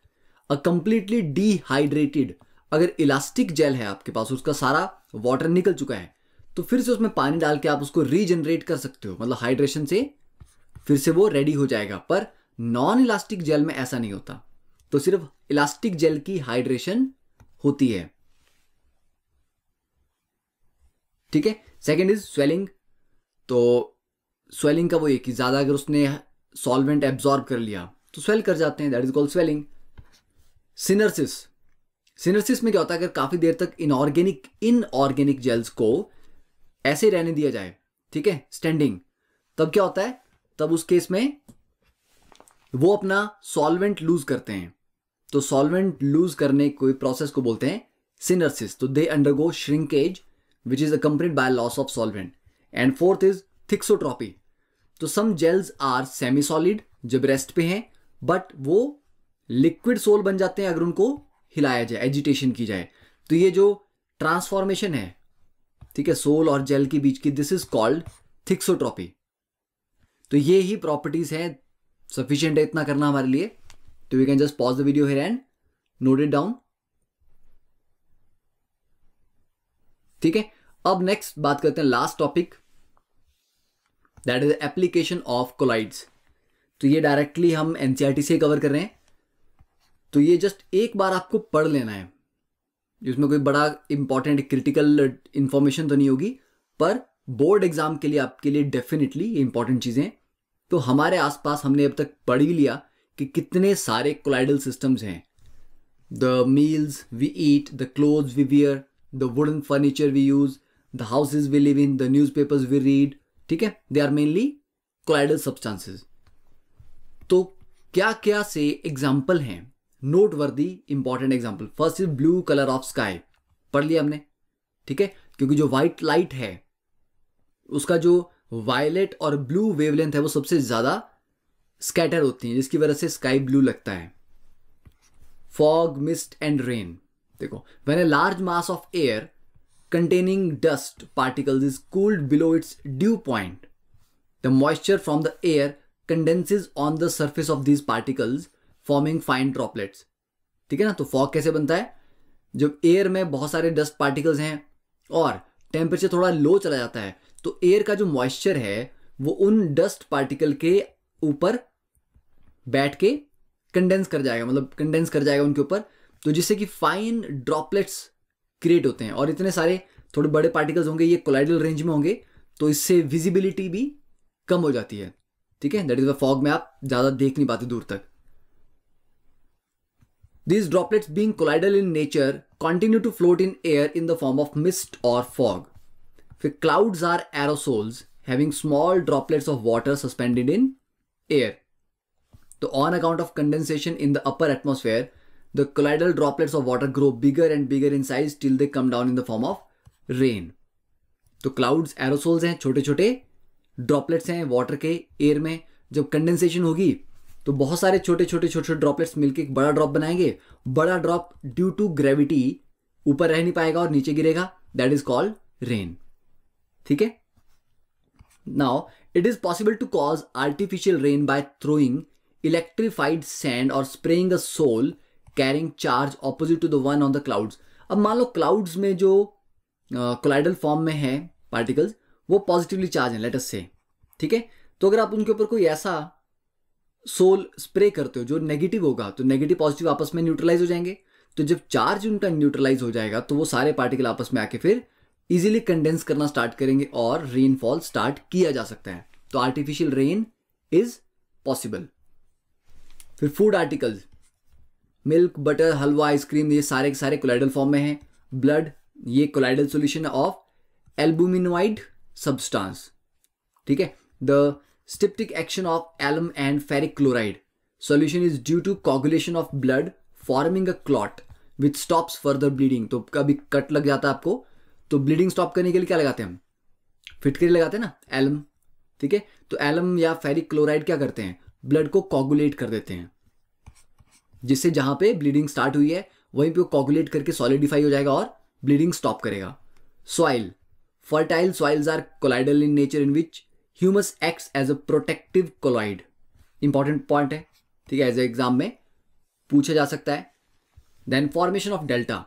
अ कंप्लीटली डीहाइड्रेटेड अगर इलास्टिक जेल है आपके पास उसका सारा वाटर निकल चुका है तो फिर से उसमें पानी डाल के आप उसको रीजनरेट कर सकते हो मतलब हाइड्रेशन से फिर से वो रेडी हो जाएगा पर नॉन इलास्टिक जेल में ऐसा नहीं होता तो सिर्फ इलास्टिक जेल की हाइड्रेशन होती है ठीक है सेकेंड इज स्वेलिंग तो स्वेलिंग का वो एक कि ज़्यादा अगर उसने सॉल्वेंट एब्जॉर्ब कर लिया तो स्वेल कर जाते हैं that is called swelling syneresis syneresis में क्या होता है अगर काफ़ी देर तक इनऑर्गेनिक इनऑर्गेनिक जेल्स को ऐसे रहने दिया जाए ठीक है स्टैंडिंग तब क्या होता है तब उस केस में वो अपना सॉल्वेंट लूज करते हैं तो सॉल्वेंट लूज करने कोई प्रोसेस को बोलते हैं सिनर्सिस तो they undergo shrinkage which is a complete by loss of solvent and fourth is thixotropy तो some gels are semi solid जो ब्रेस्ट पे हैं बट वो लिक्विड सोल बन जाते हैं अगर उनको हिलाया जाए एजिटेशन की जाए तो ये जो ट्रांसफॉर्मेशन है ठीक है सोल और जेल के बीच की दिस इज कॉल्ड थिक्सोट्रॉपी तो ये ही प्रॉपर्टीज हैं सफिशियंट है इतना करना हमारे लिए तो we can just pause the video here and note it down ठीक है अब नेक्स्ट बात करते हैं last topic that is application of colloids तो ये डायरेक्टली हम एन e से कवर कर रहे हैं तो ये जस्ट एक बार आपको पढ़ लेना है इसमें कोई बड़ा इंपॉर्टेंट क्रिटिकल इंफॉर्मेशन तो नहीं होगी पर बोर्ड एग्जाम के लिए आपके लिए डेफिनेटली ये इंपॉर्टेंट चीज़ें तो हमारे आसपास हमने अब तक पढ़ ही लिया कि कितने सारे क्लाइडल सिस्टम्स हैं the meals we eat the clothes we wear the wooden furniture we use the houses we live in the newspapers we read ठीक है they are mainly colloidal substances तो क्या क्या से एग्जाम्पल हैं noteworthy important example first is blue colour of sky पढ़ लिया हमने ठीक है क्योंकि जो व्हाइट लाइट है उसका जो वायलेट और ब्लू वेवलेंथ है वो सबसे ज़्यादा स्कैटर होती है जिसकी वजह से स्काई ब्लू लगता है फॉग मिस्ट एंड रेन देखो when a large mass of air containing dust particles is cooled below its dew point, the moisture from the air condenses on the surface of these particles, forming fine droplets. ठीक है ना तो फॉग कैसे बनता है जब एयर में बहुत सारे डस्ट पार्टिकल्स हैं और टेम्परेचर थोड़ा लो चला जाता है तो एयर का जो मॉइस्चर है वो उन डस्ट पार्टिकल के ऊपर बैठ के कंडेंस कर जाएगा मतलब कंडेंस कर जाएगा उनके ऊपर तो जिससे कि फाइन ड्रॉपलेट्स क्रिएट होते हैं और इतने सारे थोड़े बड़े पार्टिकल्स होंगे ये कोलाइडल रेंज में होंगे तो इससे विजिबिलिटी भी कम हो जाती है ठीक है दैट इज द फॉग में आप ज्यादा देख नहीं पाते दूर तक this droplets being colloidal in nature continue to float in air in the form of mist और फॉग फिर cloud are aerosols having small droplets of water suspended in air तो on account of condensation in the upper atmosphere the colloidal droplets of water grow bigger and bigger in size till they come down in the form of rain तो क्लाउड्स एरोसोल्स हैं छोटे छोटे ड्रॉपलेट्स हैं वाटर के एयर में जब कंडेंसेशन होगी तो बहुत सारे छोटे छोटे छोटे छोटे ड्रॉपलेट्स मिलकर एक बड़ा ड्रॉप बनाएंगे बड़ा ड्रॉप ड्यू टू ग्रेविटी ऊपर रह नहीं पाएगा और नीचे गिरेगा दैट इज कॉल्ड रेन ठीक है now it is possible to cause artificial rain by throwing electrified sand और spraying a sol carrying charge opposite to the one on the clouds अब मान लो क्लाउड्स में जो क्लाइडल uh, फॉर्म में है पार्टिकल्स वो पॉजिटिवली चार्ज हैं लेटस से ठीक है तो अगर आप उनके ऊपर कोई ऐसा सोल स्प्रे करते हो जो नेगेटिव होगा तो नेगेटिव पॉजिटिव आपस में न्यूट्रलाइज हो जाएंगे तो जब चार्ज उनका न्यूट्रलाइज हो जाएगा तो वो सारे पार्टिकल आपस में आके फिर इजीली कंडेंस करना स्टार्ट करेंगे और रेनफॉल स्टार्ट किया जा सकता है तो आर्टिफिशियल रेन इज पॉसिबल फिर food articles milk butter halwa ice cream ये सारे के सारे कोलाइडल फॉर्म में हैं ब्लड ये colloidal solution of albuminoid substance ठीक है the styptic action of alum and ferric chloride solution is due to coagulation of blood forming a clot with stops further bleeding तो कभी कट लग जाता है आपको तो ब्लीडिंग स्टॉप करने के लिए क्या लगाते हैं हम फिटकरी लगाते हैं ना एलम ठीक है तो एलम या फेरिक क्लोराइड क्या करते हैं ब्लड को कॉगुलेट कर देते हैं जिससे जहां पे ब्लीडिंग स्टार्ट हुई है वहीं पे वो कॉगुलेट करके सॉलिडिफाई हो जाएगा और ब्लीडिंग स्टॉप करेगा soil fertile soils are colloidal in nature in which humus act as a protective colloid important point है ठीक है एज ए एग्जाम में पूछा जा सकता है then formation of delta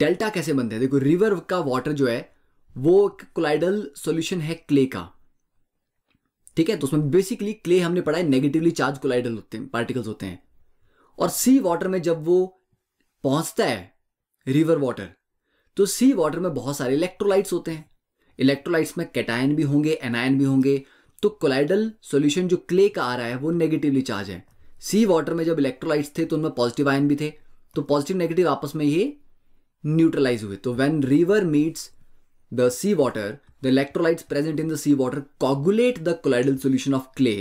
delta कैसे बनते हैं देखो रिवर का वाटर जो है वो कोलाइडल सॉल्यूशन है क्ले का ठीक है तो उसमें बेसिकली क्ले हमने पढ़ा है नेगेटिवली चार्ज कोलाइडल होते हैं पार्टिकल्स होते हैं और सी वाटर में जब वो पहुंचता है रिवर वाटर तो सी वाटर में बहुत सारे इलेक्ट्रोलाइट्स होते हैं इलेक्ट्रोलाइट्स में कैटायन भी होंगे एनायन भी होंगे तो कोलाइडल सोल्यूशन जो क्ले का आ रहा है वो नेगेटिवली चार्ज है सी वाटर में जब इलेक्ट्रोलाइट्स थे तो उनमें पॉजिटिव आयन भी थे तो पॉजिटिव नेगेटिव आपस में ये न्यूट्रलाइज हुए तो when river meets the water the the present in the sea water coagulate the colloidal solution of clay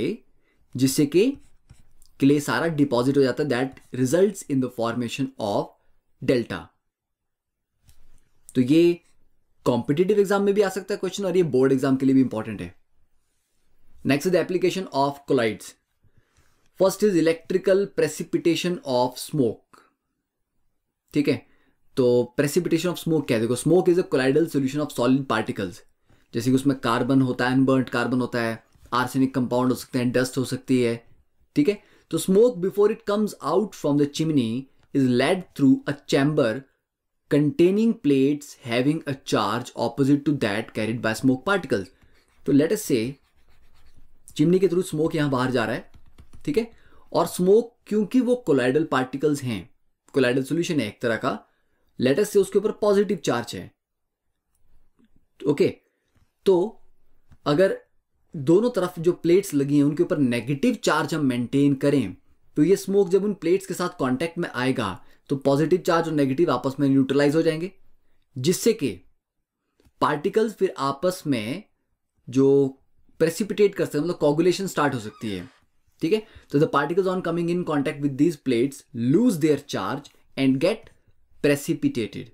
जिससे कि लिए सारा डिपॉजिट हो जाता है that result in the formation of delta तो ये कॉम्पिटेटिव एग्जाम में भी आ सकता है क्वेश्चन और ये बोर्ड एग्जाम के लिए भी इंपॉर्टेंट है next is application of colloids first is electrical precipitation of smoke ठीक है तो प्रेसिपिटेशन ऑफ स्मोक क्या है देखो smoke is a colloidal solution of solid particles जैसे कि उसमें कार्बन होता है अनबर्न कार्बन होता है आर्सेनिक कंपाउंड हो सकते हैं डस्ट हो सकती है ठीक है So smoke before it comes out from the chimney is led through a chamber containing plates having a charge opposite to that carried by smoke particles. तो लेट अस से चिमनी के थ्रू स्मोक यहाँ बाहर जा रहा है ठीक है और स्मोक क्योंकि वो कोलाइडल पार्टिकल्स हैं कोलाइडल सोल्यूशन है एक तरह का लेट अस से उसके ऊपर पॉजिटिव चार्ज है ओके okay, तो अगर दोनों तरफ जो प्लेट्स लगी हैं उनके ऊपर नेगेटिव चार्ज हम मेंटेन करें तो ये स्मोक जब उन प्लेट्स के साथ कांटेक्ट में आएगा तो पॉजिटिव चार्ज और नेगेटिव आपस में न्यूट्रलाइज हो जाएंगे जिससे कि पार्टिकल्स फिर आपस में जो प्रेसिपिटेट कर सकते मतलब कॉगुलेशन स्टार्ट हो सकती है ठीक है तो the particles on coming in contact with these plates lose their charge and get precipitated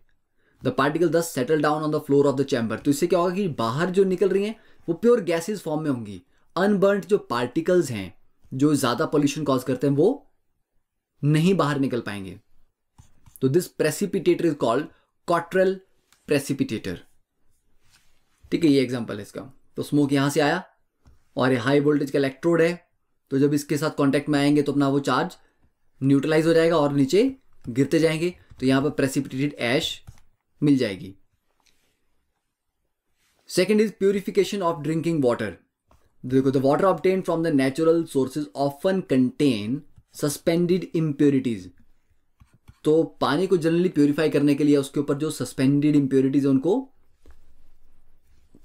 the particle thus settle down on the floor of the chamber तो इससे क्या होगा कि बाहर जो निकल रही हैं वो प्योर गैसेज फॉर्म में होंगी अनबर्न जो पार्टिकल्स हैं जो ज़्यादा पोल्यूशन कॉज करते हैं वो नहीं बाहर निकल पाएंगे तो this precipitator is called Cottrell precipitator ठीक है ये एग्जाम्पल है इसका तो स्मोक यहां से आया और ये हाई वोल्टेज का इलेक्ट्रोड है तो जब इसके साथ कांटेक्ट में आएंगे तो अपना वो चार्ज न्यूट्रलाइज हो जाएगा और नीचे गिरते जाएंगे तो यहां पर प्रेसिपिटेटेड ऐश मिल जाएगी is is of drinking water देखो The, the obtained from the natural source of often contain suspended impurities तो पानी को जनरली प्योरीफाई करने के लिए उसके ऊपर जो सस्पेंडेड इम्प्योरिटीज है उनको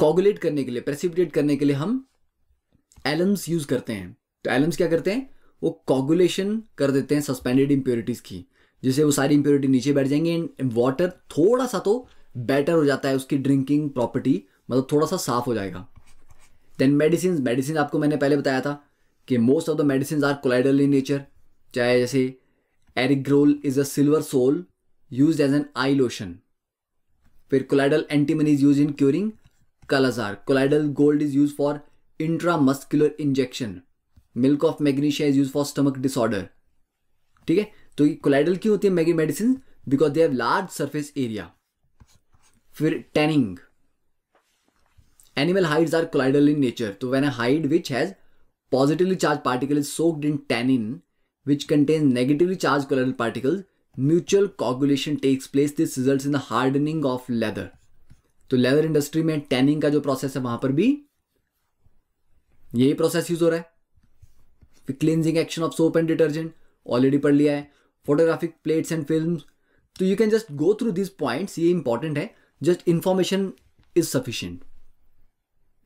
कॉगुलेट करने के लिए प्रेसिपिटेट करने के लिए हम एलम्स यूज करते हैं तो एलम्स क्या करते हैं वो कॉगुलेशन कर देते हैं सस्पेंडेड इम्प्योरिटीज की जिससे वो सारी इम्प्योरिटी नीचे बैठ जाएंगे एंड वाटर थोड़ा सा तो बेटर हो जाता है उसकी ड्रिंकिंग प्रॉपर्टी मतलब थोड़ा सा साफ हो जाएगा देन मेडिसिन मेडिसिन आपको मैंने पहले बताया था कि most of the medicine are colloidal in nature चाहे जैसे argyrol is a silver sol use as an eye lotion फिर colloidal antimony is use in curing kala-azar colloidal gold is use for muscular injection milk of magnesia is use for stomach disorder ठीक है तो ये कोलाइडल क्यों होती है मैगी medicine because they have large surface area फिर tanning animal hides are colloidal in nature तो when a hide which has positively charged particle is soaked in tannin which contain negatively charged colloidal particle mutual coagulation takes place this result in the hardening of leather तो लेदर इंडस्ट्री में टैनिंग का जो प्रोसेस है वहां पर भी यही प्रोसेस यूज हो रहा है cleansing action of soap and detergent already पढ़ लिया है फोटोग्राफिक प्लेट्स एंड फिल्म तो you can just go through this point ये इंपॉर्टेंट है just information is sufficient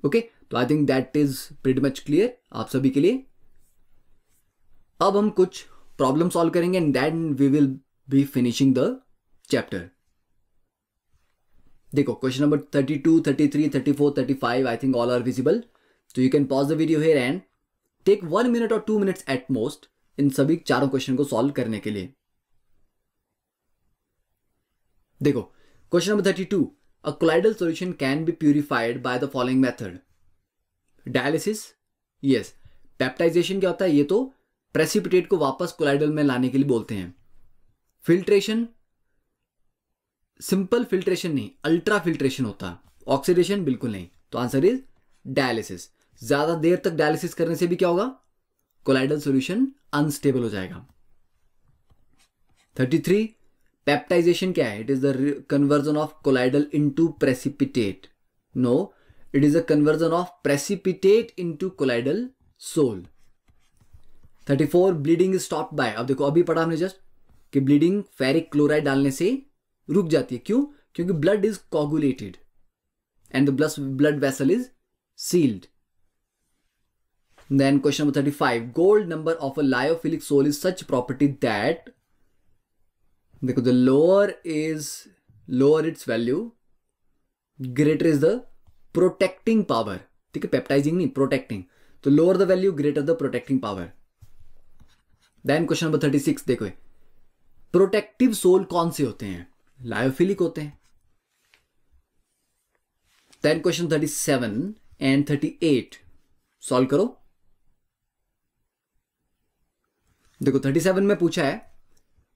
okay तो I think that is pretty much clear आप सभी के लिए अब हम कुछ प्रॉब्लम सॉल्व करेंगे and then we will be finishing the chapter देखो question number thirty two thirty three thirty four thirty five I think all are visible तो you can pause the video here and take one minute और टू मिनट्स एट मोस्ट इन सभी चारों क्वेश्चन को सॉल्व करने के लिए देखो question number thirty two A colloidal solution can be purified by the following method. Dialysis, yes. Peptization क्या होता है ये तो प्रेसिपिटेट को वापस कोलाइडल में लाने के लिए बोलते हैं फिल्ट्रेशन सिंपल फिल्ट्रेशन नहीं अल्ट्रा फिल्ट्रेशन होता ऑक्सीडेशन बिल्कुल नहीं तो आंसर इज डायलिसिस ज्यादा देर तक डायलिसिस करने से भी क्या होगा कोलाइडल सॉल्यूशन अनस्टेबल हो जाएगा 33 पैप्टाइजेशन क्या है it is the conversion of colloidal into precipitate no it is a conversion of precipitate into colloidal sol 34 bleeding is stop by अब देखो अभी पढ़ा हमने जस्ट कि ब्लीडिंग फेरिक क्लोराइड डालने से रुक जाती है क्यों क्योंकि blood is coagulated and the ब्लस blood vessel is sealed question number thirty five gold number of a lyophilic sol is such property that देखो the lower is lower its value greater is the protecting power ठीक है पेप्टाइजिंग नहीं प्रोटेक्टिंग तो lower the value greater the protecting power then question number thirty six देखो प्रोटेक्टिव सोल कौन से होते हैं लायोफिलिक होते हैं then question thirty seven and thirty eight solve करो देखो थर्टी सेवन में पूछा है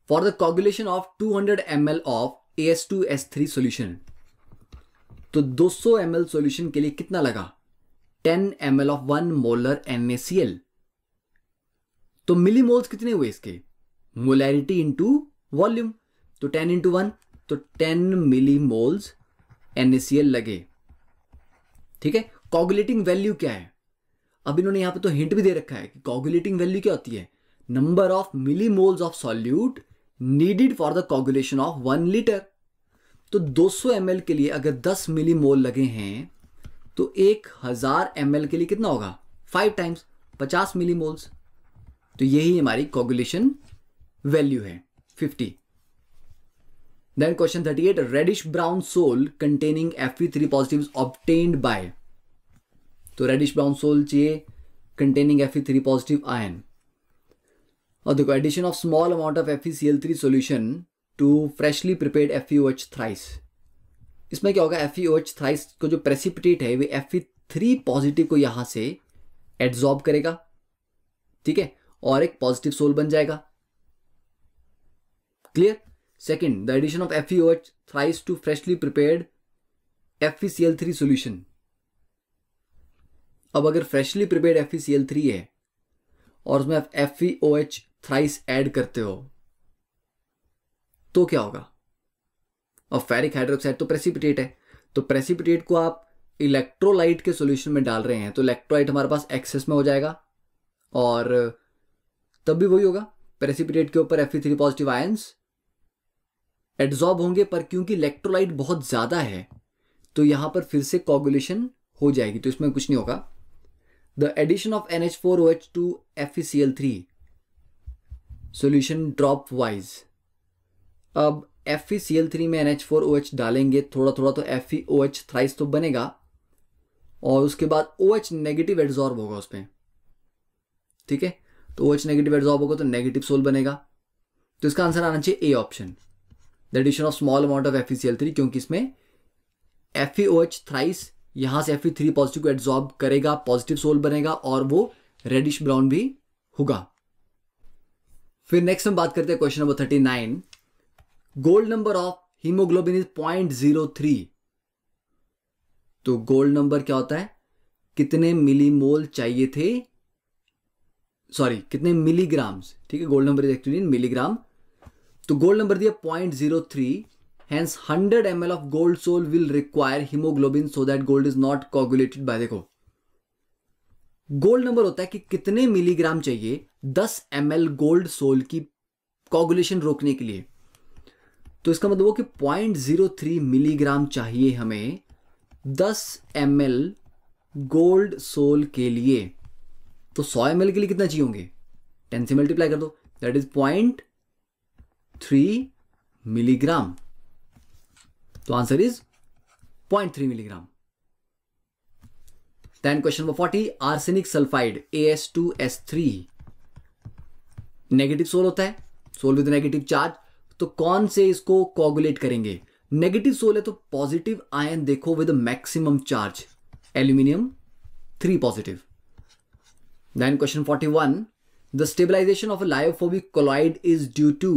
for the coagulation of 200 ml of AS2S3 solution. तो 200 ml solution के लिए कितना लगा 10 ml of 1 molar NaCl. तो मिलीमोल्स कितने हुए इसके मोलैरिटी इंटू वॉल्यूम तो 10 इंटू वन तो 10 मिलीमोल्स NaCl लगे ठीक है कॉगुलेटिंग वैल्यू क्या है अब इन्होंने यहां पे तो हिंट भी दे रखा है कि कॉगुलेटिंग वैल्यू क्या होती है number of millimoles of solute needed for the coagulation of one litre तो 200 एम के लिए अगर 10 मिली मोल लगे हैं तो 1000 एम के लिए कितना होगा फाइव टाइम्स 50 मिली मोल्स तो यही हमारी कॉगुलेशन वैल्यू है 50 then question 38 a reddish brown soul containing three positive obtained by तो रेडिश ब्राउन सोल चाहिए containing F three positive ion Now the addition of small amount of FeCl3 solution to freshly prepared FeOH thrice. इसमें क्या होगा FeOH thrice को जो precipitate है वे Fe3 पॉजिटिव को यहाँ से एड्जॉर्ब करेगा ठीक है और एक पॉजिटिव सोल बन जाएगा clear second the addition of FeOH thrice to freshly prepared FeCl3 solution. अब अगर फ्रेशली प्रिपेयर्ड FeCl3 है और उसमें FeOH थ्राइस ऐड करते हो तो क्या होगा और फेरिक हाइड्रोक्साइड तो प्रेसिपिटेट है तो प्रेसिपिटेट को आप इलेक्ट्रोलाइट के सॉल्यूशन में डाल रहे हैं तो इलेक्ट्रोलाइट हमारे पास एक्सेस में हो जाएगा और तब भी वही होगा प्रेसिपिटेट के ऊपर F three positive ions adsorb होंगे पर क्योंकि इलेक्ट्रोलाइट बहुत ज़्यादा है तो यहां पर फिर से कॉगुलेशन हो जाएगी तो इसमें कुछ नहीं होगा the addition of N H four O H to F E C L three solution dropwise अब F E C L three में N H four O H डालेंगे थोड़ा थोड़ा तो F E O H thrice तो बनेगा और उसके बाद ओ एच नेगेटिव एड्जॉर्ब होगा उस पर ठीक है तो ओ एच नेगेटिव एड्जॉर्ब होगा तो नेगेटिव सोल बनेगा तो इसका आंसर आना चाहिए A option the addition of small amount of F E C L three क्योंकि इसमें एफ ओ एच थ्राइस यहां से एफ ई थ्री पॉजिटिव को एड्जॉर्ब करेगा पॉजिटिव सोल बनेगा और वो रेडिश ब्राउन भी होगा फिर नेक्स्ट हम बात करते हैं question number thirty nine gold number of haemoglobin is point zero three तो गोल्ड नंबर क्या होता है कितने मिलीमोल चाहिए थे सॉरी कितने मिलीग्राम्स ठीक है gold number is actually in milligram तो गोल्ड नंबर दिया point zero three hence hundred M of gold sol will require haemoglobin so that gold is not coagulated by देखो गोल्ड नंबर होता है कि कितने मिलीग्राम चाहिए दस एम गोल्ड सोल की कॉगुलेशन रोकने के लिए तो इसका मतलब वो कि थ्री मिलीग्राम चाहिए हमें दस एम गोल्ड सोल के लिए तो सौ एम के लिए कितना चाहिए होंगे टेन से मल्टीप्लाई कर दो that is point three milligram तो answer is point three milligram question number forty arsenic sulphide A S two S three negative sol होता है सोल विद नेगेटिव चार्ज तो कौन से इसको कॉगुलेट करेंगे नेगेटिव सोल है तो पॉजिटिव आयन देखो with maximum charge aluminium three positive then question forty one the stabilization of lyophobic colloid is due to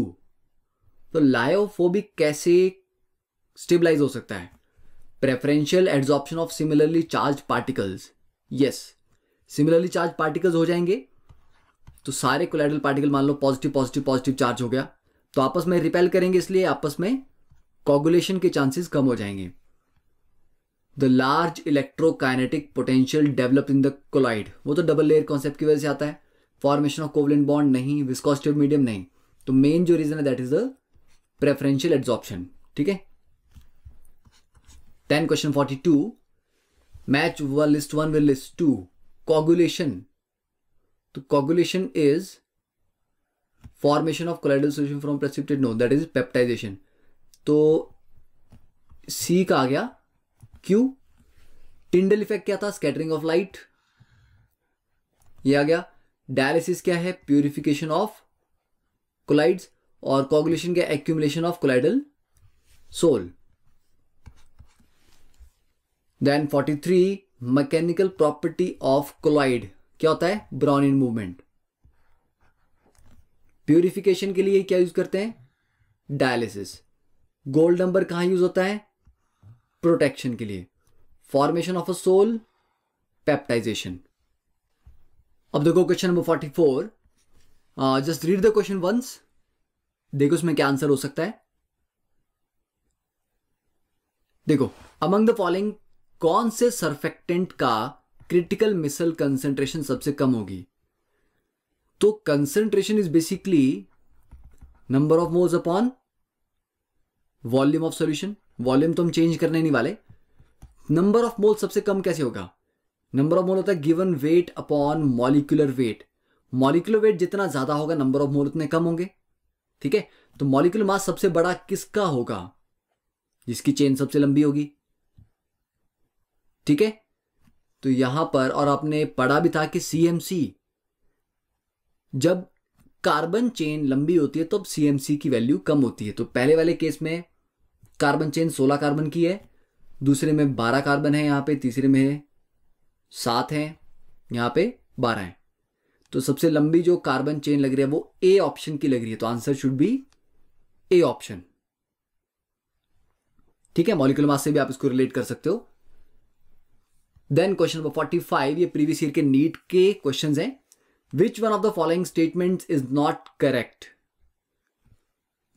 तो लायोफोबिक कैसे स्टेबलाइज हो सकता है preferential adsorption of similarly charge particles yes similarly charge particles हो जाएंगे तो सारे कोलाइडल पार्टिकल मान लो पॉजिटिव पॉजिटिव पॉजिटिव चार्ज हो गया तो आपस में रिपेल करेंगे इसलिए आपस में कॉगुलेशन के चांसेस कम हो जाएंगे the large electrokinetic potential develop in the colloid वो तो डबल लेयर कॉन्सेप्ट की वजह से आता है फॉर्मेशन ऑफ कोवलिन बॉन्ड नहीं विस्कॉस्टिव मीडियम नहीं तो मेन जो रीजन है that is the preferential adsorption ठीक है ten question forty two match one list one with list two coagulation तो coagulation is formation of colloidal solution from precipitated no that is peptization तो सी का आ गया क्यू टिंडल इफेक्ट क्या था स्कैटरिंग ऑफ लाइट ये आ गया डायलिसिस क्या है प्योरिफिकेशन ऑफ कोलाइड्स और कॉगुलेशन क्या accumulation of colloidal sol then 43 mechanical property of colloid क्या होता है ब्राउन इन मूवमेंट प्योरिफिकेशन के लिए क्या यूज करते हैं डायलिसिस गोल्ड नंबर कहां यूज होता है प्रोटेक्शन के लिए formation of a sol peptization अब देखो question number forty four just read the question once देखो इसमें क्या आंसर हो सकता है देखो अमंग द फॉलोइंग कौन से सरफेक्टेंट का क्रिटिकल मिसल कंसेंट्रेशन सबसे कम होगी तो concentration is basically number of moles upon volume of solution volume तो हम चेंज करने नहीं वाले नंबर ऑफ मोल सबसे कम कैसे होगा नंबर ऑफ मोल होता है given weight upon molecular weight molecular weight जितना ज्यादा होगा नंबर ऑफ मोल उतने कम होंगे ठीक है तो मॉलिकुलर मास सबसे बड़ा किसका होगा जिसकी चेन सबसे लंबी होगी ठीक है तो यहां पर और आपने पढ़ा भी था कि सी जब कार्बन चेन लंबी होती है तो अब की वैल्यू कम होती है तो पहले वाले केस में कार्बन चेन 16 कार्बन की है दूसरे में 12 कार्बन है यहां पे तीसरे में सात है यहां पे 12 है तो सबसे लंबी जो कार्बन चेन लग रही है वो ए ऑप्शन की लग रही है तो answer should be A option ठीक है मॉलिकुलर मास से भी आप इसको रिलेट कर सकते हो देन क्वेश्चन नंबर 45 ये प्रीवियस ईयर के नीट के क्वेश्चन हैं which one of the following statement is not correct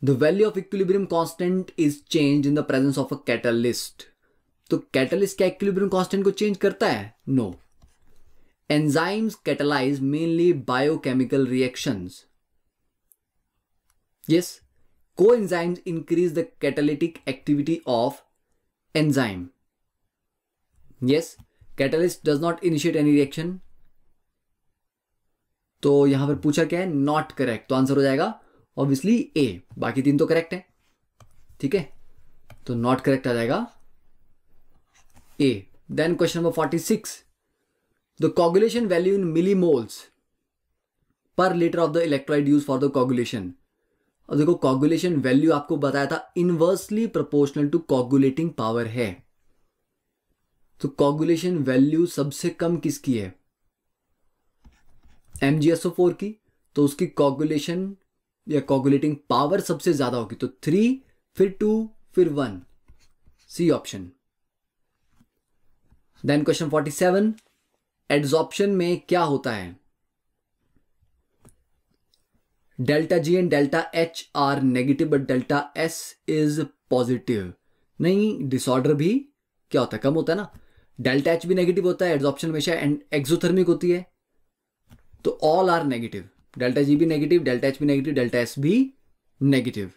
the value of equilibrium constant is change in the presence of a catalyst तो कैटलिस्ट क्या इक्विलिब्रियम कॉन्स्टेंट को चेंज करता है no no. enzymes catalyze mainly biochemical reactions. Yes, coenzymes increase the catalytic activity of enzyme. Yes, catalyst does not initiate any reaction तो यहां पर पूछा क्या है नॉट करेक्ट तो आंसर हो जाएगा ऑब्वियसली ए बाकी तीन तो करेक्ट है ठीक है तो नॉट करेक्ट आ जाएगा A then question number forty six the coagulation value in milli moles per litre of the electrolyte use for the coagulation और देखो कॉगुलेशन वैल्यू आपको बताया था inversely proportional to coagulating power है तो कॉगुलेशन वैल्यू सबसे कम किसकी है एम की तो उसकी कॉगुलेशन या कॉगुलेटिंग पावर सबसे ज्यादा होगी तो थ्री फिर टू फिर one C option then question forty seven adsorption में क्या होता है delta G and delta H are negative but delta S is positive नहीं डिसऑर्डर भी क्या होता है कम होता है ना डेल्टा एच भी नेगेटिव होता है एड्सॉप्शन हमेशा एंड एक्सोथर्मिक होती है तो all are negative delta G भी नेगेटिव डेल्टा एच भी नेगेटिव डेल्टा एस भी negative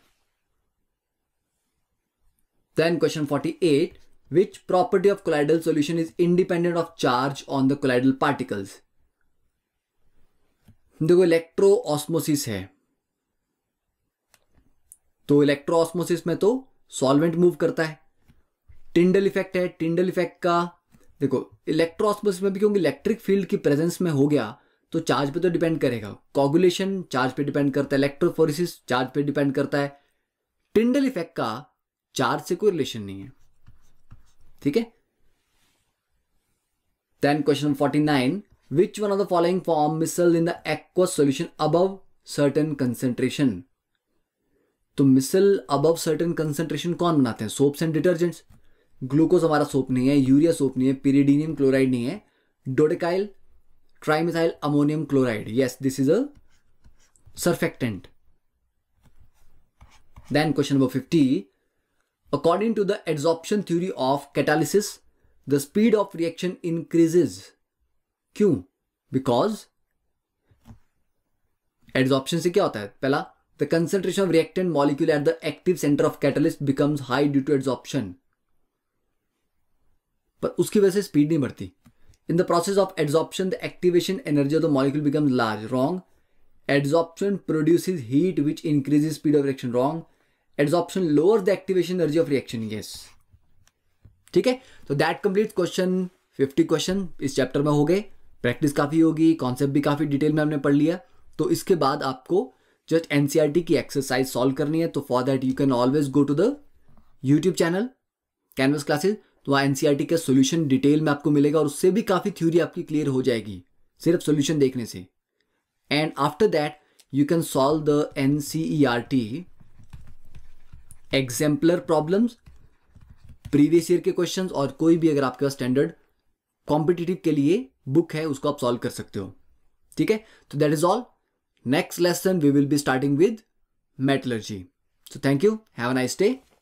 Then question 48, which property of colloidal solution is independent of charge on the colloidal particles देखो इलेक्ट्रो ऑस्मोसिस है तो इलेक्ट्रो ऑस्मोसिस में तो सॉल्वेंट मूव करता है टिंडल इफेक्ट है टिंडल इफेक्ट का देखो इलेक्ट्रोस्मोसिस में भी क्योंकि इलेक्ट्रिक फील्ड की प्रेजेंस में हो गया तो चार्ज पे तो डिपेंड करेगा कॉगुलेशन चार्ज पे डिपेंड करता है इलेक्ट्रोफोरिसिस चार्ज पे डिपेंड करता है टिंडल इफेक्ट का चार्ज से कोई रिलेशन नहीं है ठीक है then question forty nine which one of the following form micelle in the aqueous solution above certain concentration तो मिसल अबव सर्टन कंसेंट्रेशन कौन बनाते हैं सोप्स एंड डिटर्जेंट्स ग्लूकोज हमारा सोप नहीं है यूरिया सोप नहीं है पीरिडीनियम क्लोराइड नहीं है dodecyl trimethyl ammonium chloride yes this is a surfactant then question number fifty according to the adsorption theory of catalysis the speed of reaction increases क्यों बिकॉज एड्जॉप्शन से क्या होता है पहला the concentration of reactant molecule at the active centre of catalyst becomes high due to adsorption पर उसकी वजह से स्पीड नहीं बढ़ती in the process of adsorption the activation energy of the molecule become large wrong adsorption produce heat which increase speed of reaction wrong adsorption lower the activation energy of reaction gas ठीक है तो that complete question fifty question इस चैप्टर में हो गए प्रैक्टिस काफ़ी होगी कॉन्सेप्ट भी काफ़ी डिटेल में हमने पढ़ लिया तो इसके बाद आपको जस्ट एन e की एक्सरसाइज सॉल्व करनी है तो for that you can always go to the YouTube channel Canvas classes तो वहाँ एनसीआर का सोल्यूशन डिटेल में आपको मिलेगा और उससे भी काफ़ी थ्योरी आपकी क्लियर हो जाएगी सिर्फ सोल्यूशन देखने से and after that you can solve the N C E R T exemplar problems previous year के क्वेश्चन और कोई भी अगर आपके पास स्टैंडर्ड कॉम्पिटिटिव के लिए बुक है उसको आप सॉल्व कर सकते हो ठीक है तो that is all next lesson we will be starting with metallurgy so thank you have a nice day